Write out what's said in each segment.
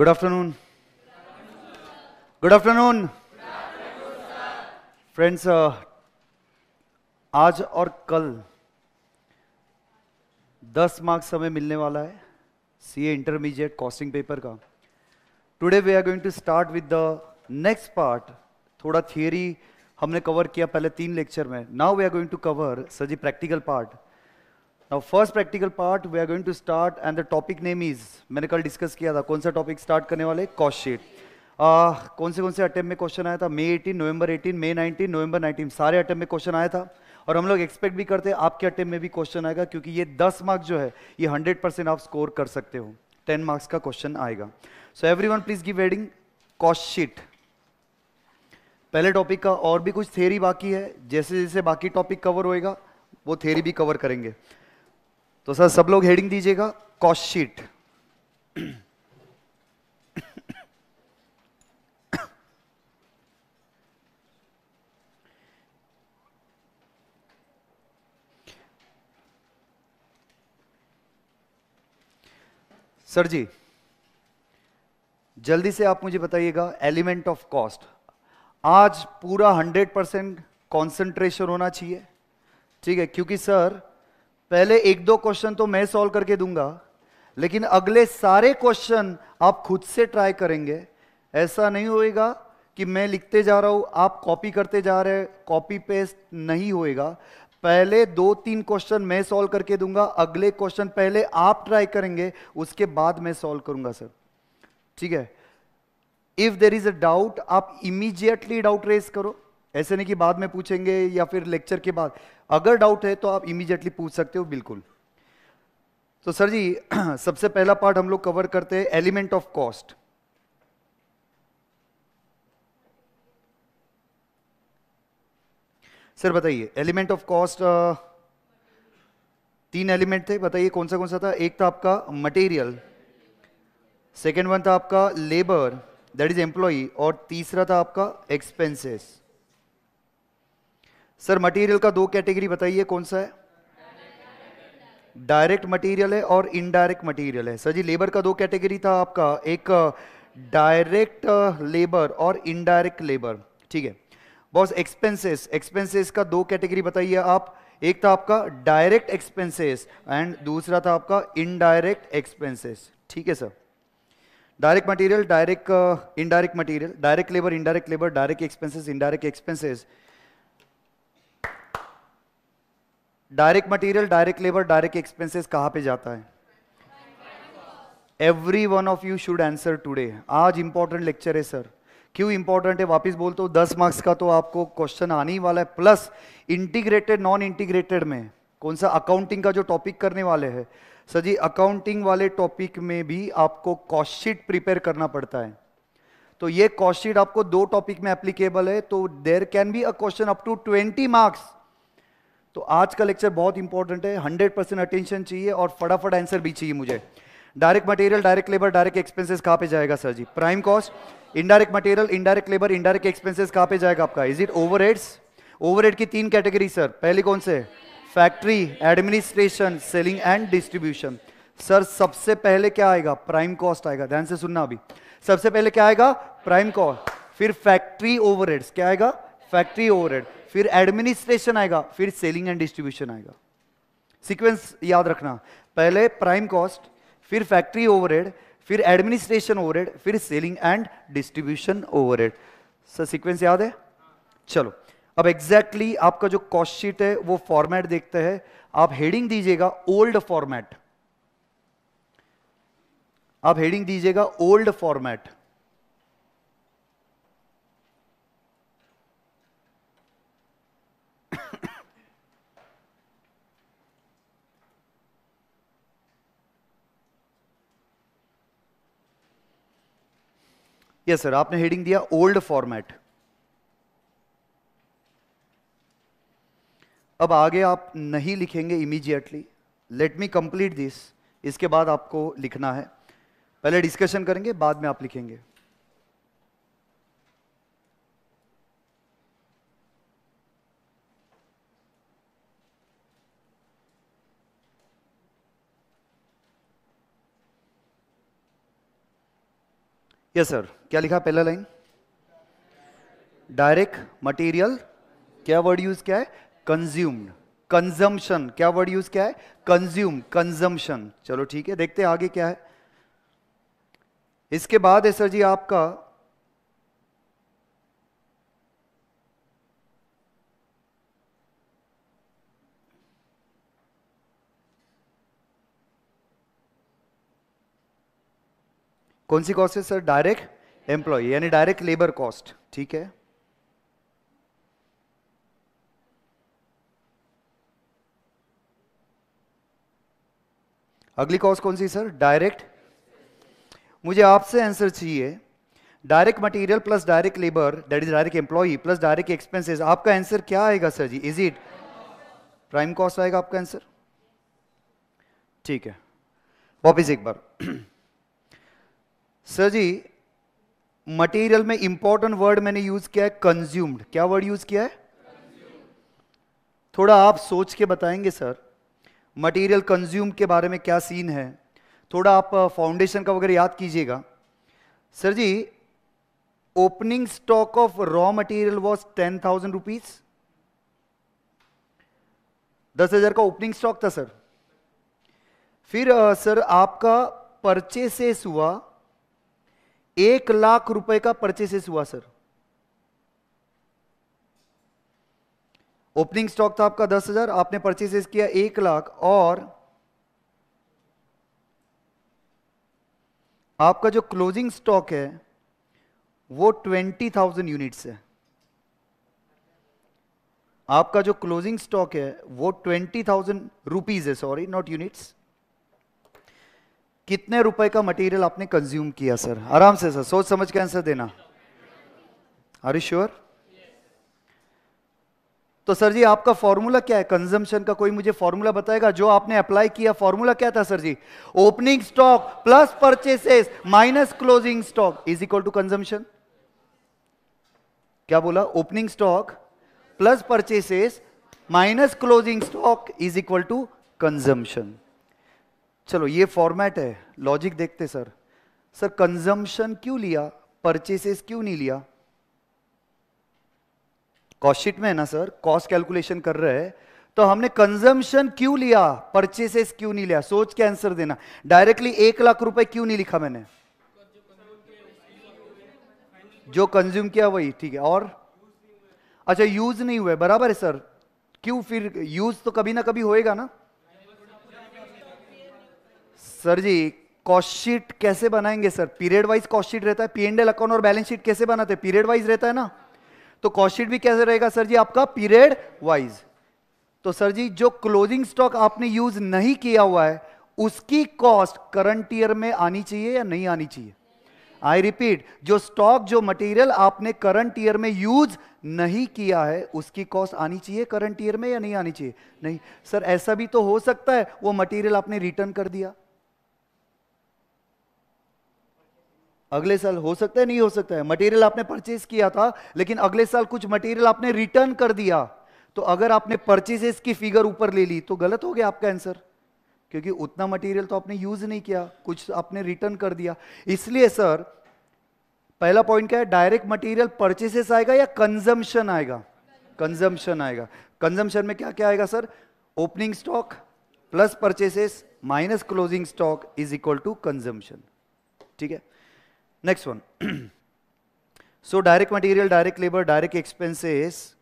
Good afternoon. Good afternoon. Friends uh, आज और कल 10 मार्क्स हमें मिलने वाला है C A intermediate costing paper का today we are going to start with the next part थोड़ा थियोरी हमने कवर किया पहले तीन लेक्चर में now we are going to cover sir ji practical part now first practical part we are going to start and the topic name is मैंने कल discuss किया था कौन सा टॉपिक स्टार्ट करने वाले कॉस्ट शीट uh, कौन से कौन से अटेम्प्ट में क्वेश्चन आया था मे 18 नवंबर 18 मे 19 नवंबर 19 सारे अटेम्प्ट में क्वेश्चन आया था और हम लोग एक्सपेक्ट भी करते हैं आपके अटेम्प्ट में भी क्वेश्चन आएगा क्योंकि ये 10 मार्क्स जो है ये 100 परसेंट आप स्कोर कर सकते हो 10 मार्क्स का क्वेश्चन आएगा so every one please give wedding cost sheet पहले टॉपिक का और भी कुछ थेरी बाकी है जैसे जैसे बाकी टॉपिक कवर होएगा वो थेरी भी कवर करेंगे तो सर सब लोग हेडिंग दीजिएगा कॉस्ट शीट सर जी जल्दी से आप मुझे बताइएगा एलिमेंट ऑफ कॉस्ट आज पूरा 100 परसेंट कॉन्सेंट्रेशन होना चाहिए ठीक है क्योंकि सर पहले एक दो क्वेश्चन तो मैं सॉल्व करके दूंगा लेकिन अगले सारे क्वेश्चन आप खुद से ट्राई करेंगे ऐसा नहीं होएगा कि मैं लिखते जा रहा हूं आप कॉपी करते जा रहे कॉपी पेस्ट नहीं होएगा पहले दो तीन क्वेश्चन मैं सॉल्व करके दूंगा अगले क्वेश्चन पहले आप ट्राई करेंगे उसके बाद मैं सॉल्व करूंगा सर ठीक है if there is a doubt आप इमीजिएटली डाउट रेस करो ऐसे नहीं कि बाद में पूछेंगे या फिर लेक्चर के बाद अगर डाउट है तो आप इमीजिएटली पूछ सकते हो बिल्कुल तो सर जी सबसे पहला पार्ट हम लोग कवर करते हैं एलिमेंट ऑफ कॉस्ट सर बताइए एलिमेंट ऑफ कॉस्ट तीन एलिमेंट थे बताइए कौन सा कौन सा था एक था आपका मटेरियल सेकेंड वन था आपका लेबर दैट इज एम्प्लॉई और तीसरा था आपका एक्सपेंसेस सर मटेरियल का दो कैटेगरी बताइए कौन सा है डायरेक्ट मटेरियल है और इनडायरेक्ट मटेरियल है सर जी लेबर का दो कैटेगरी था आपका एक डायरेक्ट uh, लेबर uh, और इनडायरेक्ट लेबर ठीक है बॉस एक्सपेंसेस एक्सपेंसेस का दो कैटेगरी बताइए आप एक था आपका डायरेक्ट एक्सपेंसेस एंड दूसरा था आपका इनडायरेक्ट एक्सपेंसेस ठीक है sir direct material direct indirect material direct labour indirect labour direct expenses indirect expenses direct material direct labour direct expenses कहां पे जाता है every one of you should answer today आज इंपॉर्टेंट लेक्चर है sir क्यों important है वापस बोलते हो दस मार्क्स का तो आपको क्वेश्चन आने ही वाला है प्लस इंटीग्रेटेड नॉन इंटीग्रेटेड में कौन सा अकाउंटिंग का जो टॉपिक करने वाले हैं सर जी अकाउंटिंग वाले टॉपिक में भी आपको कॉस्टशीट प्रिपेयर करना पड़ता है तो ये कॉस्टशीट आपको दो टॉपिक में एप्लीकेबल है तो there can be a question up to twenty marks तो आज का लेक्चर बहुत इंपॉर्टेंट है हंड्रेड परसेंट अटेंशन चाहिए और फटाफट आंसर भी चाहिए मुझे direct material direct labour direct expenses कहाँ पे जाएगा sir ji prime cost indirect material indirect labour indirect expenses कहाँ पे जाएगा आपका इज इट ओवर ओवरहेड की तीन कैटेगरी सर पहली कौन से factory administration selling and distribution sir सबसे पहले क्या आएगा प्राइम कॉस्ट आएगा ध्यान से सुनना अभी सबसे पहले क्या आएगा प्राइम कॉस्ट फिर फैक्ट्री ओवरहेड्स क्या आएगा फैक्ट्री ओवरहेड फिर एडमिनिस्ट्रेशन आएगा फिर सेलिंग एंड डिस्ट्रीब्यूशन आएगा सीक्वेंस याद रखना पहले प्राइम कॉस्ट फिर फैक्ट्री ओवरहेड फिर एडमिनिस्ट्रेशन ओवरहेड फिर selling and distribution overhead sir sequence याद है चलो अब एग्जैक्टली exactly आपका जो कॉस्ट शीट है वो फॉर्मेट देखते हैं आप हेडिंग दीजिएगा ओल्ड फॉर्मेट आप हेडिंग दीजिएगा ओल्ड फॉर्मेट यस सर आपने हेडिंग दिया ओल्ड फॉर्मेट अब आगे आप नहीं लिखेंगे immediately let me complete this इसके बाद आपको लिखना है पहले डिस्कशन करेंगे बाद में आप लिखेंगे Yes, सर क्या लिखा पहला लाइन डायरेक्ट मटेरियल क्या वर्ड यूज क्या है कंज्यूम्ड कंजम्पशन क्या वर्ड यूज क्या है कंज्यूम कंजम्पशन चलो ठीक है देखते आगे क्या है इसके बाद है सर जी आपका कौन सी कॉस्ट है सर डायरेक्ट एम्प्लॉय यानी डायरेक्ट लेबर कॉस्ट ठीक है अगली कॉस्ट कौन सी सर डायरेक्ट मुझे आपसे आंसर चाहिए direct material plus direct labour that is direct employ plus direct expenses आपका आंसर क्या आएगा sir ji is it prime cost आएगा आपका आंसर ठीक है वापिस एक बार सर जी मटेरियल में इंपॉर्टेंट वर्ड मैंने यूज किया है कंज्यूम्ड क्या वर्ड यूज किया है Consumed. थोड़ा आप सोच के बताएंगे सर मटेरियल कंज्यूम के बारे में क्या सीन है थोड़ा आप फाउंडेशन uh, का वगैरह याद कीजिएगा sir ji opening stock of raw material was ten thousand rupees दस हजार का ओपनिंग स्टॉक था सर फिर सर uh, आपका परचेसेस हुआ एक लाख रुपए का परचेसेस हुआ सर ओपनिंग स्टॉक था आपका दस हजार आपने परचेसेस किया एक लाख और आपका जो क्लोजिंग स्टॉक है वो ट्वेंटी थाउजेंड यूनिट्स है आपका जो क्लोजिंग स्टॉक है वो ट्वेंटी थाउजेंड रुपीज है सॉरी नॉट यूनिट्स कितने रुपए का मटेरियल आपने कंज्यूम किया सर आराम से सर सोच समझ के आंसर देना आर यू श्योर तो सर जी आपका फॉर्मूला क्या है कंजम्पशन का कोई मुझे फॉर्मूला बताएगा जो आपने अप्लाई किया फॉर्मूला क्या था sir ji opening stock plus purchases minus closing stock is equal to consumption क्या बोला opening stock plus purchases minus closing stock is equal to consumption चलो ये फॉर्मेट है लॉजिक देखते सर सर कंजम्पशन क्यों लिया परचेसेस क्यों नहीं लिया कॉस्टशीट में है ना सर कॉस्ट कैलकुलेशन कर रहे हैं तो हमने कंजम्पशन क्यों लिया परचेसेस क्यों नहीं लिया सोच के आंसर देना डायरेक्टली एक लाख रुपए क्यों नहीं लिखा मैंने जो कंज्यूम किया वही ठीक है और अच्छा यूज नहीं हुआ बराबर है सर क्यों फिर यूज तो कभी ना कभी होएगा ना सर जी कॉस्ट शीट कैसे बनाएंगे sir period wise cost sheet रहता है पी एंड एल अकाउंट और बैलेंस शीट कैसे बनाते हैं पीरियड वाइज रहता है ना तो कॉस्ट शीट भी कैसे रहेगा सर जी आपका पीरियड वाइज तो सर जी जो क्लोजिंग स्टॉक आपने यूज नहीं किया हुआ है उसकी कॉस्ट करंट ईयर में आनी चाहिए या नहीं आनी चाहिए आई रिपीट जो स्टॉक जो मटेरियल आपने करंट ईयर में यूज नहीं किया है उसकी कॉस्ट आनी चाहिए करंट ईयर में या नहीं आनी चाहिए नहीं सर ऐसा भी तो हो सकता है वो मटेरियल आपने रिटर्न कर दिया अगले साल हो सकता है नहीं हो सकता है मटेरियल आपने परचेज किया था लेकिन अगले साल कुछ मटेरियल आपने रिटर्न कर दिया तो अगर आपने परचेजेस की फिगर ऊपर ले ली तो गलत हो गया आपका आंसर क्योंकि उतना मटेरियल तो आपने यूज नहीं किया कुछ तो आपने रिटर्न कर दिया इसलिए सर पहला पॉइंट क्या है डायरेक्ट मटेरियल परचेसेस आएगा या कंजम्पशन आएगा कंजम्पशन आएगा कंजम्पशन में क्या क्या आएगा sir opening stock plus purchases minus closing stock is equal to consumption ठीक है Next one. so direct material, direct labor, direct expenses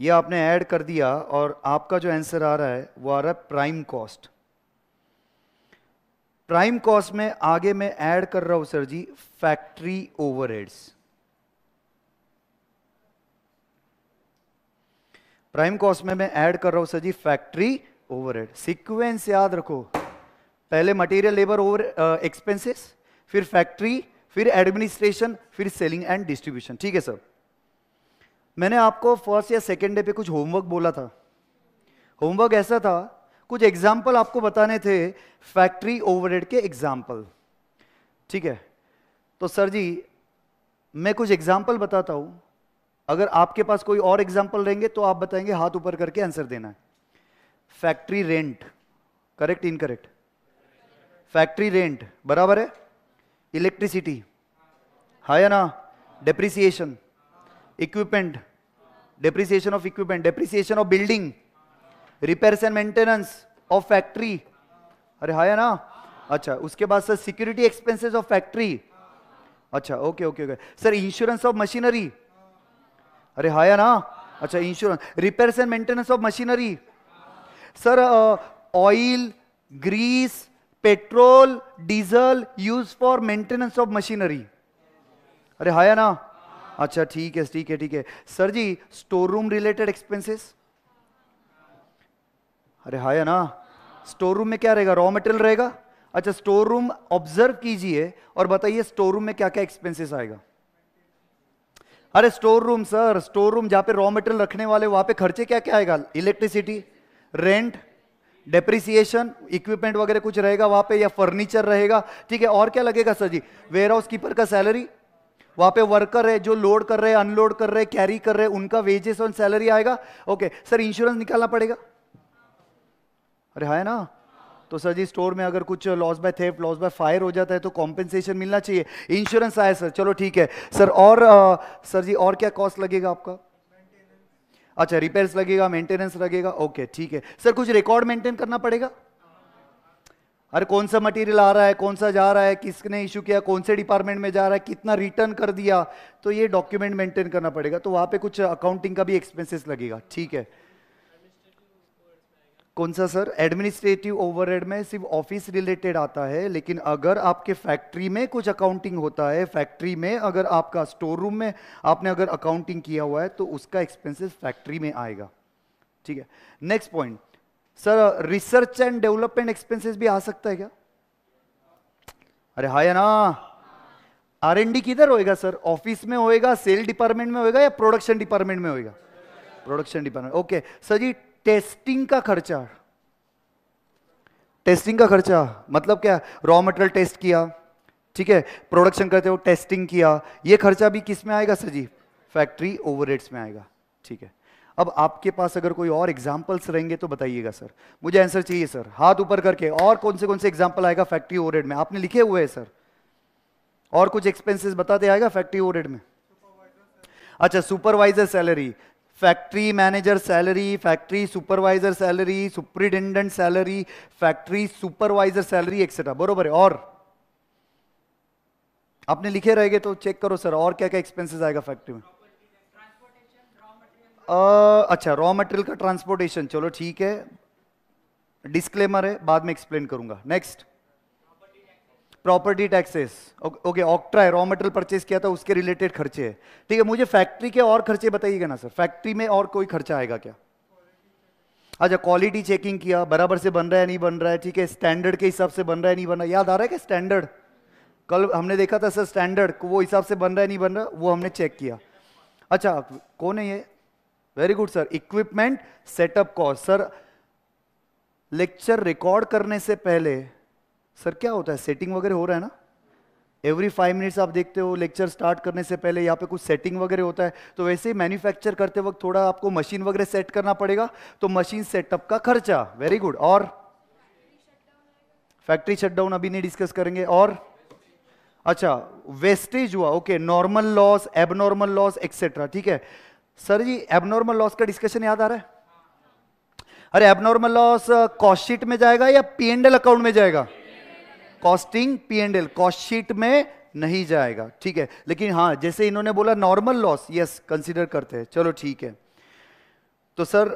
ये आपने ऐड कर दिया और आपका जो आंसर आ रहा है वो आ रहा है प्राइम कॉस्ट प्राइम कॉस्ट में आगे मैं ऐड कर रहा हूं sir ji factory overheads prime cost में मैं ऐड कर रहा हूं sir ji factory overhead sequence याद रखो पहले मटेरियल लेबर ओवर एक्सपेंसेस फिर फैक्ट्री फिर एडमिनिस्ट्रेशन फिर सेलिंग एंड डिस्ट्रीब्यूशन ठीक है सर मैंने आपको फर्स्ट या सेकेंड डे पे कुछ होमवर्क बोला था होमवर्क ऐसा था कुछ एग्जाम्पल आपको बताने थे फैक्ट्री ओवरहेड के एग्जाम्पल ठीक है तो सर जी मैं कुछ एग्जाम्पल बताता हूं अगर आपके पास कोई और एग्जाम्पल रहेंगे तो आप बताएंगे हाथ ऊपर करके आंसर देना है factory rent correct incorrect factory rent बराबर है इलेक्ट्रिसिटी है या ना depreciation equipment depreciation of equipment depreciation of building repairs and maintenance of factory अरे हाँ है ना अच्छा उसके बाद sir security expenses of factory अच्छा okay okay okay sir insurance of machinery अरे हाँ है ना अच्छा insurance repairs and maintenance of machinery sir oil grease petrol diesel use for maintenance of machinery अरे हाया ना अच्छा ठीक है ठीक है ठीक है sir ji store room related expenses अरे हाया ना स्टोर रूम में क्या रहेगा रॉ मटेरियल रहेगा अच्छा स्टोर रूम ऑब्जर्व कीजिए और बताइए स्टोर रूम में क्या क्या एक्सपेंसेस आएगा अरे store room sir store room जहां पे रॉ मटेरियल रखने वाले वहां पे खर्चे क्या क्या आएगा इलेक्ट्रिसिटी रेंट डेप्रिसिएशन इक्विपमेंट वगैरह कुछ रहेगा वहां पे या फर्नीचर रहेगा ठीक है और क्या लगेगा sir ji warehouse keeper का सैलरी वहां पे वर्कर है जो लोड कर रहे हैं अनलोड कर रहे हैं कैरी कर रहे हैं उनका वेजेस और सैलरी आएगा ओके सर इंश्योरेंस निकालना पड़ेगा अरे है ना तो सर जी स्टोर में अगर कुछ loss by theft loss by fire हो जाता है तो कॉम्पेंसेशन मिलना चाहिए इंश्योरेंस आया सर चलो ठीक है सर और आ, सर जी और क्या कॉस्ट लगेगा आपका अच्छा रिपेयर्स लगेगा मेंटेनेंस लगेगा ओके ठीक है सर कुछ रिकॉर्ड मेंटेन करना पड़ेगा अरे कौन सा मटेरियल आ रहा है कौन सा जा रहा है किसने इशू किया कौन से डिपार्टमेंट में जा रहा है कितना रिटर्न कर दिया तो ये डॉक्यूमेंट मेंटेन करना पड़ेगा तो वहाँ पे कुछ अकाउंटिंग का भी एक्सपेंसेस लगेगा ठीक है कौन सा सर एडमिनिस्ट्रेटिव ओवरहेड में सिर्फ ऑफिस रिलेटेड आता है लेकिन अगर आपके फैक्ट्री में कुछ अकाउंटिंग होता है फैक्ट्री में अगर आपका स्टोर रूम में आपने अगर अकाउंटिंग किया हुआ है तो उसका एक्सपेंसेस फैक्ट्री में आएगा ठीक है next point sir research and development expenses भी आ सकता है क्या अरे हाँ ना आर एन डी किधर होएगा सर ऑफिस में होएगा सेल डिपार्टमेंट में होएगा या प्रोडक्शन डिपार्टमेंट में होएगा production department okay sir ji testing का खर्चा टेस्टिंग का खर्चा मतलब क्या रॉ मटेरियल टेस्ट किया ठीक है प्रोडक्शन करते हो टेस्टिंग किया ये खर्चा भी किस में आएगा सर जी फैक्ट्री ओवरहेड्स में आएगा ठीक है अब आपके पास अगर कोई और एग्जाम्पल्स रहेंगे तो बताइएगा सर मुझे आंसर चाहिए सर हाथ ऊपर करके और कौन से कौन से एग्जाम्पल आएगा फैक्ट्री ओवरहेड में आपने लिखे हुए हैं सर और कुछ एक्सपेंसेस बताते आएगा फैक्ट्री ओवरहेड में अच्छा supervisor salary factory manager salary factory supervisor salary superintendent salary factory supervisor salary etcetera बरोबर है और आपने लिखे रहेंगे तो चेक करो सर और क्या क्या एक्सपेंसेस आएगा फैक्ट्री में आ, अच्छा रॉ मटेरियल का ट्रांसपोर्टेशन चलो ठीक है डिस्क्लेमर है बाद में एक्सप्लेन करूंगा next property taxes okay octroi है रॉ मटेरियल परचेस किया था उसके रिलेटेड खर्चे है ठीक है मुझे फैक्ट्री के और खर्चे बताइएगा ना सर फैक्ट्री में और कोई खर्चा आएगा क्या अच्छा क्वालिटी चेकिंग किया बराबर से बन रहा है नहीं बन रहा है ठीक है स्टैंडर्ड के हिसाब से बन रहा है नहीं बन रहा है याद आ रहा है क्या स्टैंडर्ड कल हमने देखा था सर स्टैंडर्ड वो हिसाब से बन रहा है नहीं बन रहा वो हमने चेक किया अच्छा कौन है ये very good sir equipment setup cost sir lecture record करने से पहले सर क्या होता है सेटिंग वगैरह हो रहा है ना एवरी फाइव मिनट्स आप देखते हो लेक्चर स्टार्ट करने से पहले यहाँ पे कुछ सेटिंग वगैरह होता है तो वैसे ही मैन्युफैक्चर करते वक्त थोड़ा आपको मशीन वगैरह सेट करना पड़ेगा तो मशीन सेटअप का खर्चा वेरी गुड और फैक्ट्री शटडाउन अभी नहीं डिस्कस करेंगे और अच्छा वेस्टेज हुआ okay normal loss abnormal loss etcetera ठीक है सर जी एबनॉर्मल लॉस का डिस्कशन याद आ रहा है अरे एबनॉर्मल लॉस कॉस्टशीट में जाएगा या पी एंडल अकाउंट में जाएगा costing P and L cost sheet में नहीं जाएगा ठीक है लेकिन हाँ जैसे इन्होंने बोला नॉर्मल लॉस यस कंसिडर करते हैं चलो ठीक है तो sir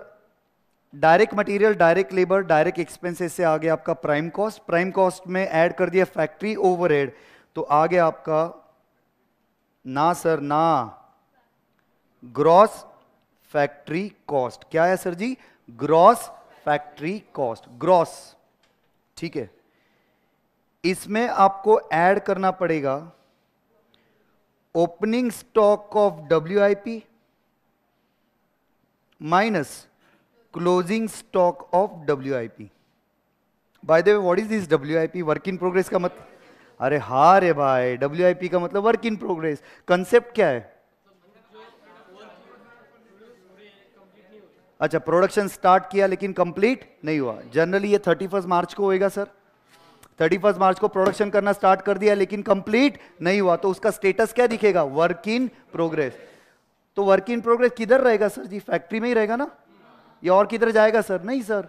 direct material direct labour direct expenses से आगे आपका प्राइम कॉस्ट प्राइम कॉस्ट में ऐड कर दिया फैक्ट्री ओवरहेड तो आगे आपका ना सर ना ग्रॉस फैक्ट्री कॉस्ट क्या है sir ji gross factory cost gross ठीक है इसमें आपको ऐड करना पड़ेगा opening stock of W I P minus closing stock of W I P by what is this W I P work in progress का मतलब अरे हा रे भाई डब्ल्यू आई पी का मतलब वर्क इन प्रोग्रेस कंसेप्ट क्या है अच्छा प्रोडक्शन स्टार्ट किया लेकिन कंप्लीट नहीं हुआ जनरली ये थर्टी फर्स्ट मार्च को होएगा सर थर्टी फर्स्ट मार्च को प्रोडक्शन करना स्टार्ट कर दिया लेकिन कंप्लीट नहीं हुआ तो उसका स्टेटस क्या दिखेगा वर्क इन प्रोग्रेस तो वर्क इन प्रोग्रेस किधर रहेगा सर जी फैक्ट्री में ही रहेगा ना या और किधर जाएगा सर नहीं सर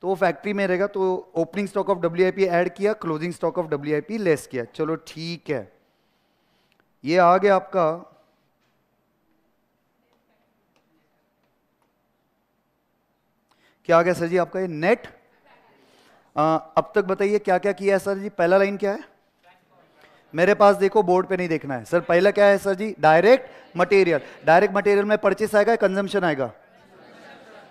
तो वो फैक्ट्री में रहेगा तो opening stock of W add किया closing stock of W less किया चलो ठीक है ये आ गया आपका क्या आ गया सर जी आपका ये नेट आ, अब तक बताइए क्या क्या किया है सर जी पहला लाइन क्या है मेरे पास देखो बोर्ड पे नहीं देखना है सर पहला क्या है sir ji direct material direct material में परचेस आएगा कंजम्पशन आएगा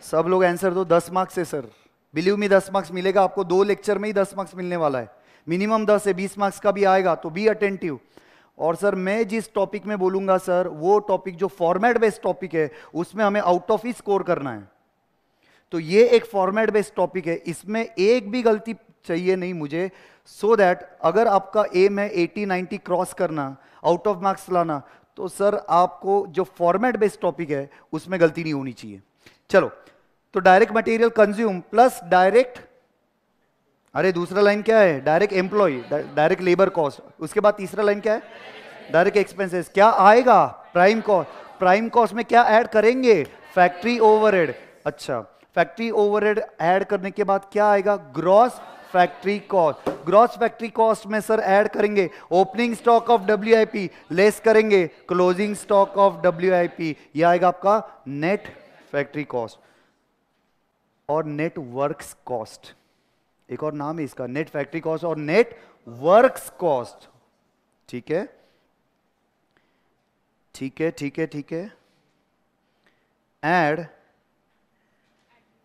सब लोग आंसर दो दस मार्क्स है सर बिलीव मी दस मार्क्स मिलेगा आपको दो लेक्चर में ही दस मार्क्स मिलने वाला है मिनिमम दस है बीस मार्क्स का भी आएगा तो बी अटेंटिव और सर मैं जिस टॉपिक में बोलूंगा सर वो टॉपिक जो फॉर्मेट बेस्ड टॉपिक है उसमें हमें आउट ऑफ ही स्कोर करना है तो ये एक फॉर्मेट बेस्ड टॉपिक है इसमें एक भी गलती चाहिए नहीं मुझे सो so दैट अगर आपका एम है 80 90 क्रॉस करना आउट ऑफ मार्क्स लाना तो सर आपको जो फॉर्मेट बेस्ड टॉपिक है उसमें गलती नहीं होनी चाहिए चलो तो direct material consume plus direct अरे दूसरा लाइन क्या है direct employ direct labour cost उसके बाद तीसरा लाइन क्या है डायरेक्ट एक्सपेंसेस क्या आएगा प्राइम कॉस्ट प्राइम कॉस्ट में क्या ऐड करेंगे फैक्ट्री ओवरहेड अच्छा फैक्ट्री ओवरहेड ऐड करने के बाद क्या आएगा gross factory cost gross factory cost में सर ऐड करेंगे opening stock of W less करेंगे क्लोजिंग स्टॉक ऑफ डब्ल्यू ये आएगा आपका नेट फैक्ट्री कॉस्ट और नेट वर्क्स कॉस्ट एक और नाम है इसका नेट फैक्ट्री कॉस्ट और नेट वर्क्स कॉस्ट ठीक है ठीक है ठीक है ठीक है add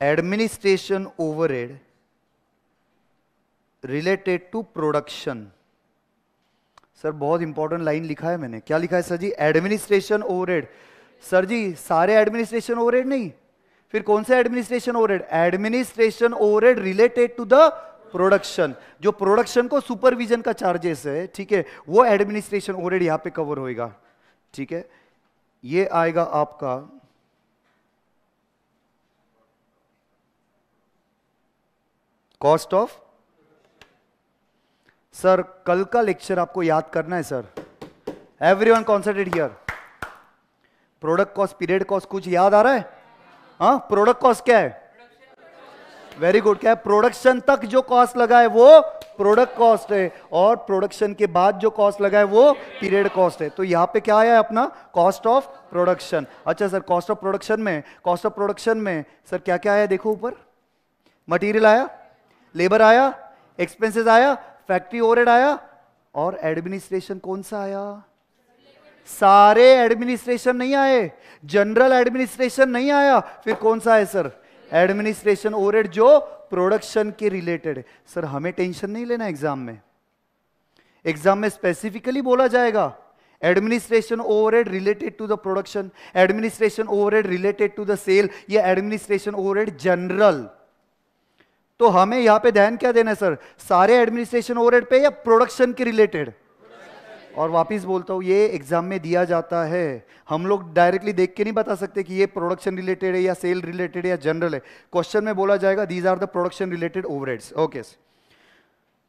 administration overhead related to production sir बहुत इंपॉर्टेंट लाइन लिखा है मैंने क्या लिखा है sir ji administration overhead sir ji सारे एडमिनिस्ट्रेशन ओवरहेड नहीं फिर कौन से administration overhead administration overhead related to the production जो प्रोडक्शन को सुपरविजन का चार्जेस है ठीक है वो एडमिनिस्ट्रेशन ओवरहेड यहां पे कवर होएगा ठीक है ये आएगा आपका कॉस्ट ऑफ सर कल का लेक्चर आपको याद करना है sir everyone concentrate here product cost period cost कुछ याद आ रहा है हाँ प्रोडक्ट कॉस्ट क्या है वेरी गुड क्या है प्रोडक्शन तक जो कॉस्ट लगा है वो प्रोडक्ट कॉस्ट है और प्रोडक्शन के बाद जो कॉस्ट लगा है वो पीरियड कॉस्ट है तो यहाँ पे क्या आया है अपना कॉस्ट ऑफ प्रोडक्शन अच्छा सर कॉस्ट ऑफ प्रोडक्शन में कॉस्ट ऑफ प्रोडक्शन में सर क्या क्या आया देखो ऊपर मटेरियल आया लेबर आया एक्सपेंसेस आया फैक्ट्री ओवरहेड आया और एडमिनिस्ट्रेशन कौन सा आया सारे एडमिनिस्ट्रेशन नहीं आए जनरल एडमिनिस्ट्रेशन नहीं आया फिर कौन सा है सर एडमिनिस्ट्रेशन ओवरहेड जो प्रोडक्शन के रिलेटेड है सर हमें टेंशन नहीं लेना एग्जाम में एग्जाम में स्पेसिफिकली बोला जाएगा administration overhead related to the production administration overhead related to the sale या एडमिनिस्ट्रेशन ओवरहेड जनरल तो हमें यहाँ पे ध्यान क्या देना है सर सारे एडमिनिस्ट्रेशन ओवरहेड पे या प्रोडक्शन के रिलेटेड और वापस बोलता हूँ ये एग्जाम में दिया जाता है हम लोग डायरेक्टली देख के नहीं बता सकते कि ये प्रोडक्शन रिलेटेड है या सेल रिलेटेड या जनरल है क्वेश्चन में बोला जाएगा these are the production related overheads okay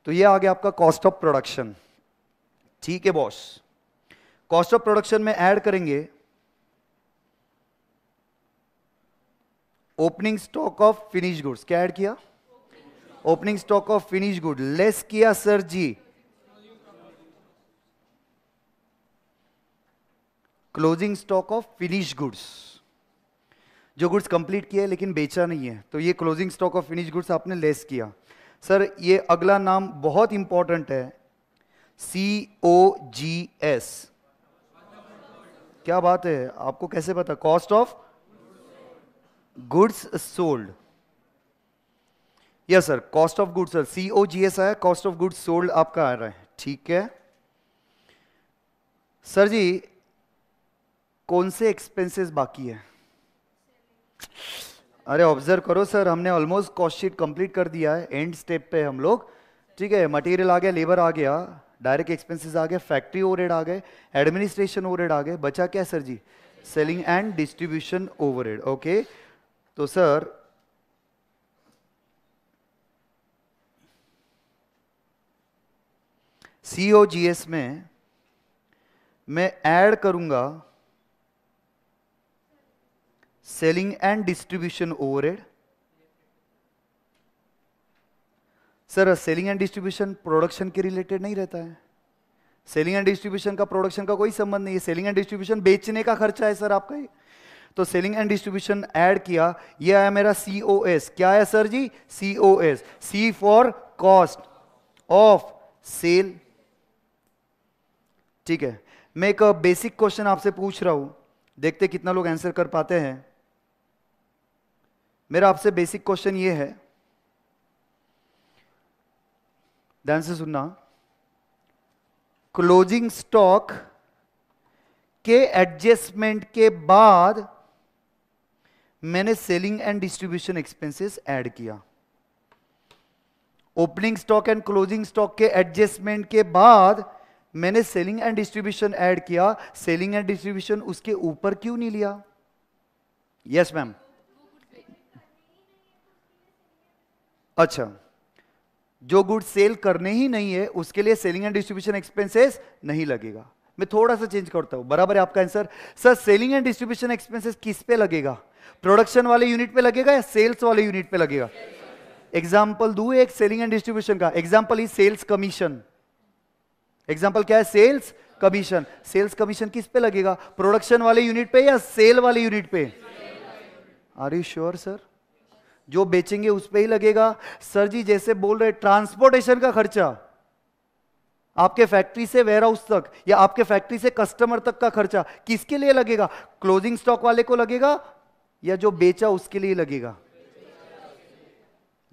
तो ये आ गया आपका कॉस्ट ऑफ प्रोडक्शन ठीक है बॉस कॉस्ट ऑफ प्रोडक्शन में ऐड करेंगे opening stock of finish goods क्या ऐड किया opening stock of finish good less किया sir ji closing stock of finish goods जो गुड्स कंप्लीट किए लेकिन बेचा नहीं है तो ये closing stock of finish goods आपने लेस किया सर ये अगला नाम बहुत इंपॉर्टेंट है सी ओ जी एस क्या बात है आपको कैसे पता cost of goods sold yes sir cost of goods sir C O G S आया कॉस्ट ऑफ गुड्स सोल्ड आपका आ रहा है ठीक है सर जी कौन से एक्सपेंसेस बाकी है अरे ऑब्जर्व करो सर हमने ऑलमोस्ट कॉस्ट शीट कंप्लीट कर दिया है एंड स्टेप पे हम लोग ठीक है मटेरियल आ गया लेबर आ गया डायरेक्ट एक्सपेंसेस आ गए फैक्ट्री ओवरहेड आ गए एडमिनिस्ट्रेशन ओवरहेड आ गए बचा क्या sir ji selling and distribution overhead okay तो sir C O G S में मैं ऐड करूंगा selling and distribution overhead sir selling and distribution production के रिलेटेड नहीं रहता है सेलिंग एंड डिस्ट्रीब्यूशन का प्रोडक्शन का कोई संबंध नहीं है सेलिंग एंड डिस्ट्रीब्यूशन बेचने का खर्चा है सर आपका ये तो सेलिंग एंड डिस्ट्रीब्यूशन ऐड किया ये आया मेरा सी ओ एस क्या है sir ji C O S C for cost of sale ठीक है मैं एक बेसिक uh, क्वेश्चन आपसे पूछ रहा हूं देखते कितना लोग आंसर कर पाते हैं मेरा आपसे बेसिक क्वेश्चन ये है ध्यान से सुनना क्लोजिंग स्टॉक के एडजस्टमेंट के बाद मैंने selling and distribution expenses add किया opening stock and closing stock के एडजस्टमेंट के बाद मैंने सेलिंग एंड डिस्ट्रीब्यूशन ऐड किया सेलिंग एंड डिस्ट्रीब्यूशन उसके ऊपर क्यों नहीं लिया यस मैम अच्छा जो गुड सेल करने ही नहीं है उसके लिए सेलिंग एंड डिस्ट्रीब्यूशन एक्सपेंसेस नहीं लगेगा मैं थोड़ा सा चेंज करता हूं बराबर है आपका answer sir selling and distribution expenses किस पे लगेगा प्रोडक्शन वाले यूनिट पे लगेगा या सेल्स वाले यूनिट पे लगेगा एग्जाम्पल दू एक सेलिंग एंड डिस्ट्रीब्यूशन का example is sales commission example क्या है सेल्स कमीशन सेल्स कमीशन किस पे लगेगा प्रोडक्शन वाले यूनिट पे या सेल वाले यूनिट पे आर यू श्योर सर जो बेचेंगे उस पर ही लगेगा सर जी जैसे बोल रहे ट्रांसपोर्टेशन का खर्चा आपके फैक्ट्री से वेयर हाउस तक या आपके फैक्ट्री से कस्टमर तक का खर्चा किसके लिए लगेगा क्लोजिंग स्टॉक वाले को लगेगा या जो बेचा उसके लिए लगेगा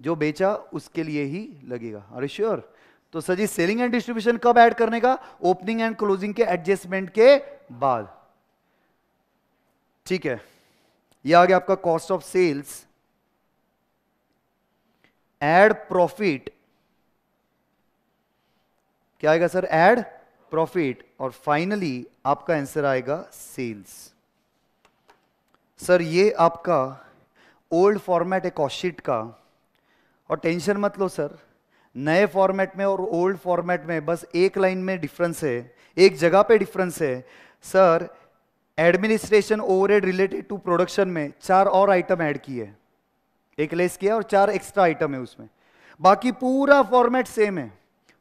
जो बेचा उसके लिए ही लगेगा अरे श्योर sure? तो sir ji selling and distribution कब ऐड करने का ओपनिंग एंड क्लोजिंग के एडजस्टमेंट के बाद ठीक है यह आ गया आपका cost of sales add profit क्या आएगा सर एड प्रॉफिट और फाइनली आपका आंसर आएगा सेल्स सर ये आपका ओल्ड फॉर्मेट है कॉस्टशीट का और टेंशन मत लो सर नए फॉर्मेट में और ओल्ड फॉर्मेट में बस एक लाइन में डिफरेंस है एक जगह पे डिफरेंस है sir administration overhead related to production में चार और आइटम ऐड किए एक लेस किया और चार एक्स्ट्रा आइटम है उसमें बाकी पूरा फॉर्मेट सेम है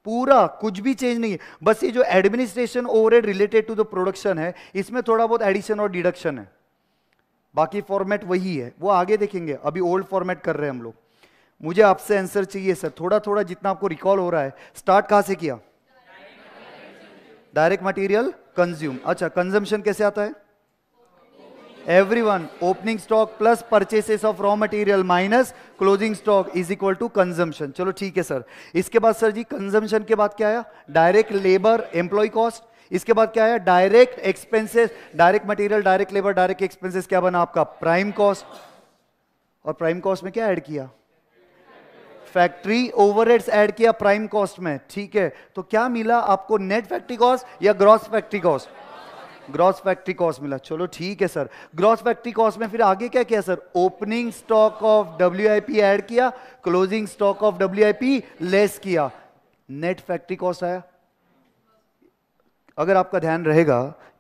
पूरा कुछ भी चेंज नहीं है बस ये जो administration overhead related to the production है इसमें थोड़ा बहुत एडिशन और डिडक्शन है बाकी फॉर्मेट वही है वो आगे देखेंगे अभी ओल्ड फॉर्मेट कर रहे हैं हम लोग मुझे आपसे आंसर चाहिए सर थोड़ा थोड़ा जितना आपको रिकॉल हो रहा है स्टार्ट कहां से किया डायरेक्ट मटेरियल कंज्यूम अच्छा कंजम्पशन कैसे आता है one opening stock plus purchases of raw material minus closing stock is equal to consumption चलो ठीक है सर इसके बाद सर जी consumption के बाद क्या आया डायरेक्ट लेबर एम्प्लॉय कॉस्ट इसके बाद क्या आया direct expenses direct material direct labour direct expenses क्या बना आपका प्राइम कॉस्ट और प्राइम कॉस्ट में क्या ऐड किया फैक्ट्री ओवरहेड्स ऐड किया प्राइम कॉस्ट में ठीक है तो क्या मिला आपको नेट फैक्ट्री कॉस्ट या gross factory cost gross factory cost मिला चलो ठीक है सर ग्रॉस फैक्ट्री कॉस्ट में फिर आगे क्या किया sir opening stock of W add किया closing stock of W less किया नेट फैक्ट्री कॉस्ट आया अगर आपका ध्यान रहेगा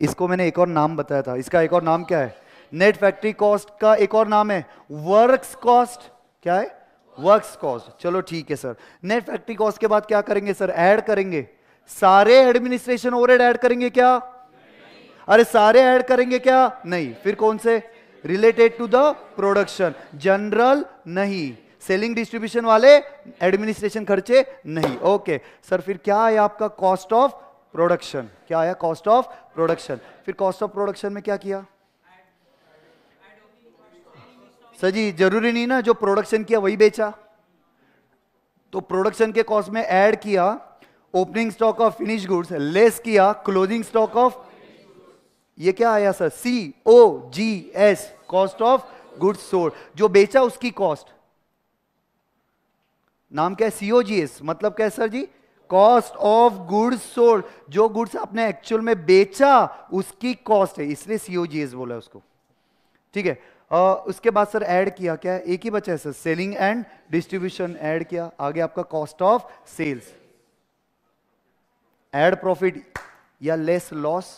इसको मैंने एक और नाम बताया था इसका एक और नाम क्या है नेट फैक्ट्री कॉस्ट का एक और नाम है वर्क्स कॉस्ट क्या है वर्क्स कॉस्ट चलो ठीक है सर नेट फैक्ट्री कॉस्ट के बाद क्या करेंगे सर ऐड करेंगे सारे एडमिनिस्ट्रेशन ओवर ऐड करेंगे क्या अरे सारे ऐड करेंगे क्या नहीं फिर कौन से related to the production general नहीं सेलिंग डिस्ट्रीब्यूशन वाले एडमिनिस्ट्रेशन खर्चे नहीं ओके सर फिर क्या है आपका कॉस्ट ऑफ प्रोडक्शन क्या आया कॉस्ट ऑफ प्रोडक्शन फिर कॉस्ट ऑफ प्रोडक्शन में क्या किया सर जी जरूरी नहीं ना जो प्रोडक्शन किया वही बेचा तो प्रोडक्शन के कॉस्ट में ऐड किया opening stock of finish goods less किया क्लोजिंग स्टॉक ऑफ ये क्या आया sir C O G S cost of goods sold जो बेचा उसकी कॉस्ट नाम क्या है सीओजीएस मतलब क्या है sir ji cost of goods sold जो गुड्स आपने एक्चुअल में बेचा उसकी कॉस्ट है इसलिए सीओजीएस बोला उसको ठीक है आ, उसके बाद सर ऐड किया क्या एक ही बचा है sir selling and distribution add किया आगे आपका cost of sales add profit या लेस लॉस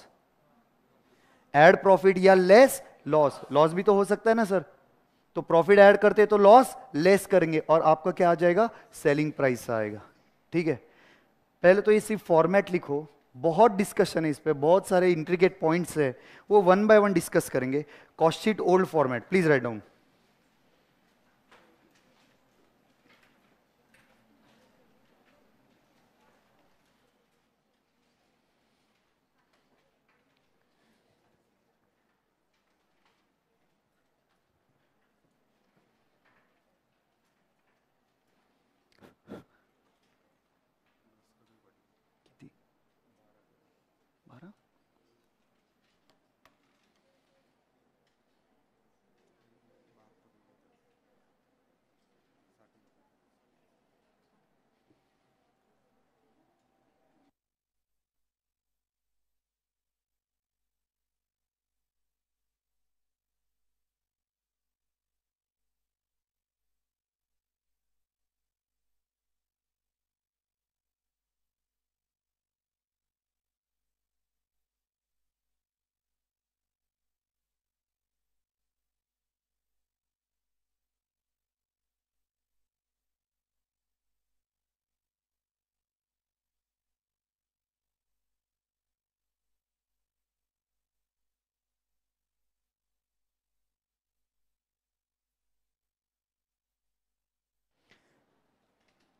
एड प्रॉफिट या लेस लॉस लॉस भी तो हो सकता है ना सर तो प्रॉफिट ऐड करते तो लॉस लेस करेंगे और आपका क्या आ जाएगा सेलिंग प्राइस आएगा ठीक है पहले तो ये सिर्फ फॉर्मेट लिखो बहुत डिस्कशन है इस पर बहुत सारे इंट्रिकेट पॉइंट्स है वो वन बाय वन डिस्कस करेंगे cost old format please write down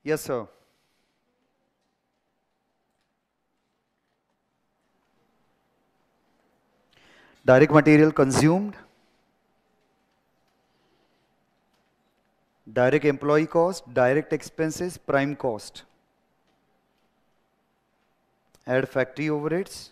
Yes, sir. Direct material consumed. Direct employee cost, direct expenses, prime cost. Add factory overheads.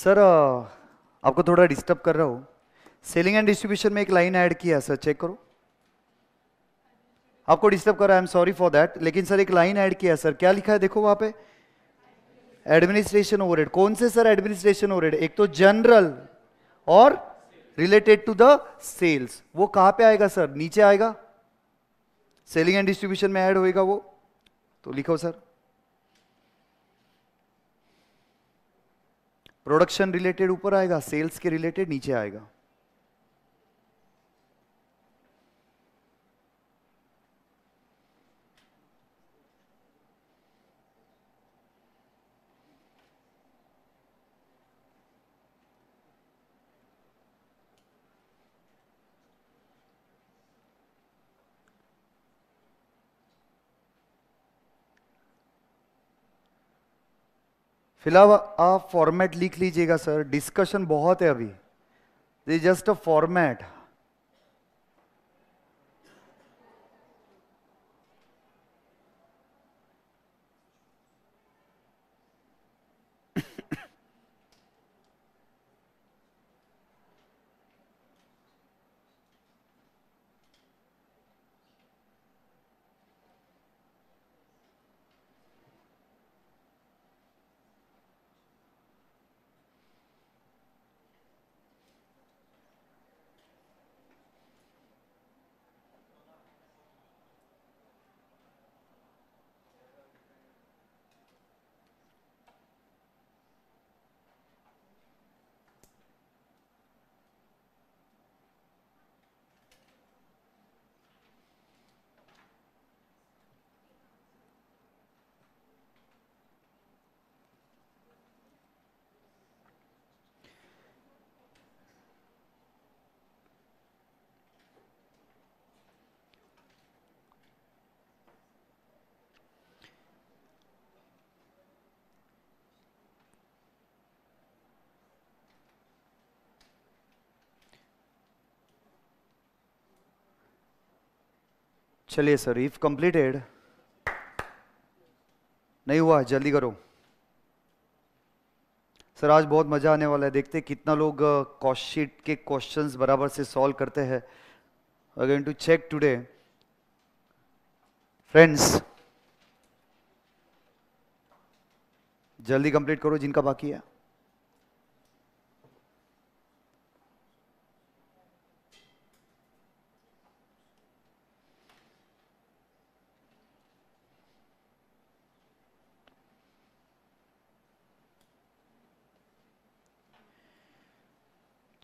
Sir uh, आपको थोड़ा डिस्टर्ब कर रहा हूँ सेलिंग एंड डिस्ट्रीब्यूशन में एक line add किया sir check करो आपको डिस्टर्ब कर रहा है I am sorry for that लेकिन सर एक लाइन ऐड किया सर क्या लिखा है देखो वहाँ पे एडमिनिस्ट्रेशन ओवरहेड कौन से सर एडमिनिस्ट्रेशन ओवरहेड एक तो जनरल और रिलेटेड टू द सेल्स वो कहाँ पे आएगा सर नीचे आएगा सेलिंग एंड डिस्ट्रीब्यूशन में ऐड होएगा वो तो लिखो सर प्रोडक्शन रिलेटेड ऊपर आएगा सेल्स के रिलेटेड नीचे आएगा फिलहाल आप फॉर्मेट लिख लीजिएगा सर डिस्कशन बहुत है अभी जस्ट अ फॉर्मेट चलिए सर इफ कंप्लीटेड नहीं हुआ जल्दी करो सर आज बहुत मज़ा आने वाला है देखते हैं कितना लोग कॉस्ट के क्वेश्चंस बराबर से सॉल्व करते हैं again to check today friends जल्दी कंप्लीट करो जिनका बाकी है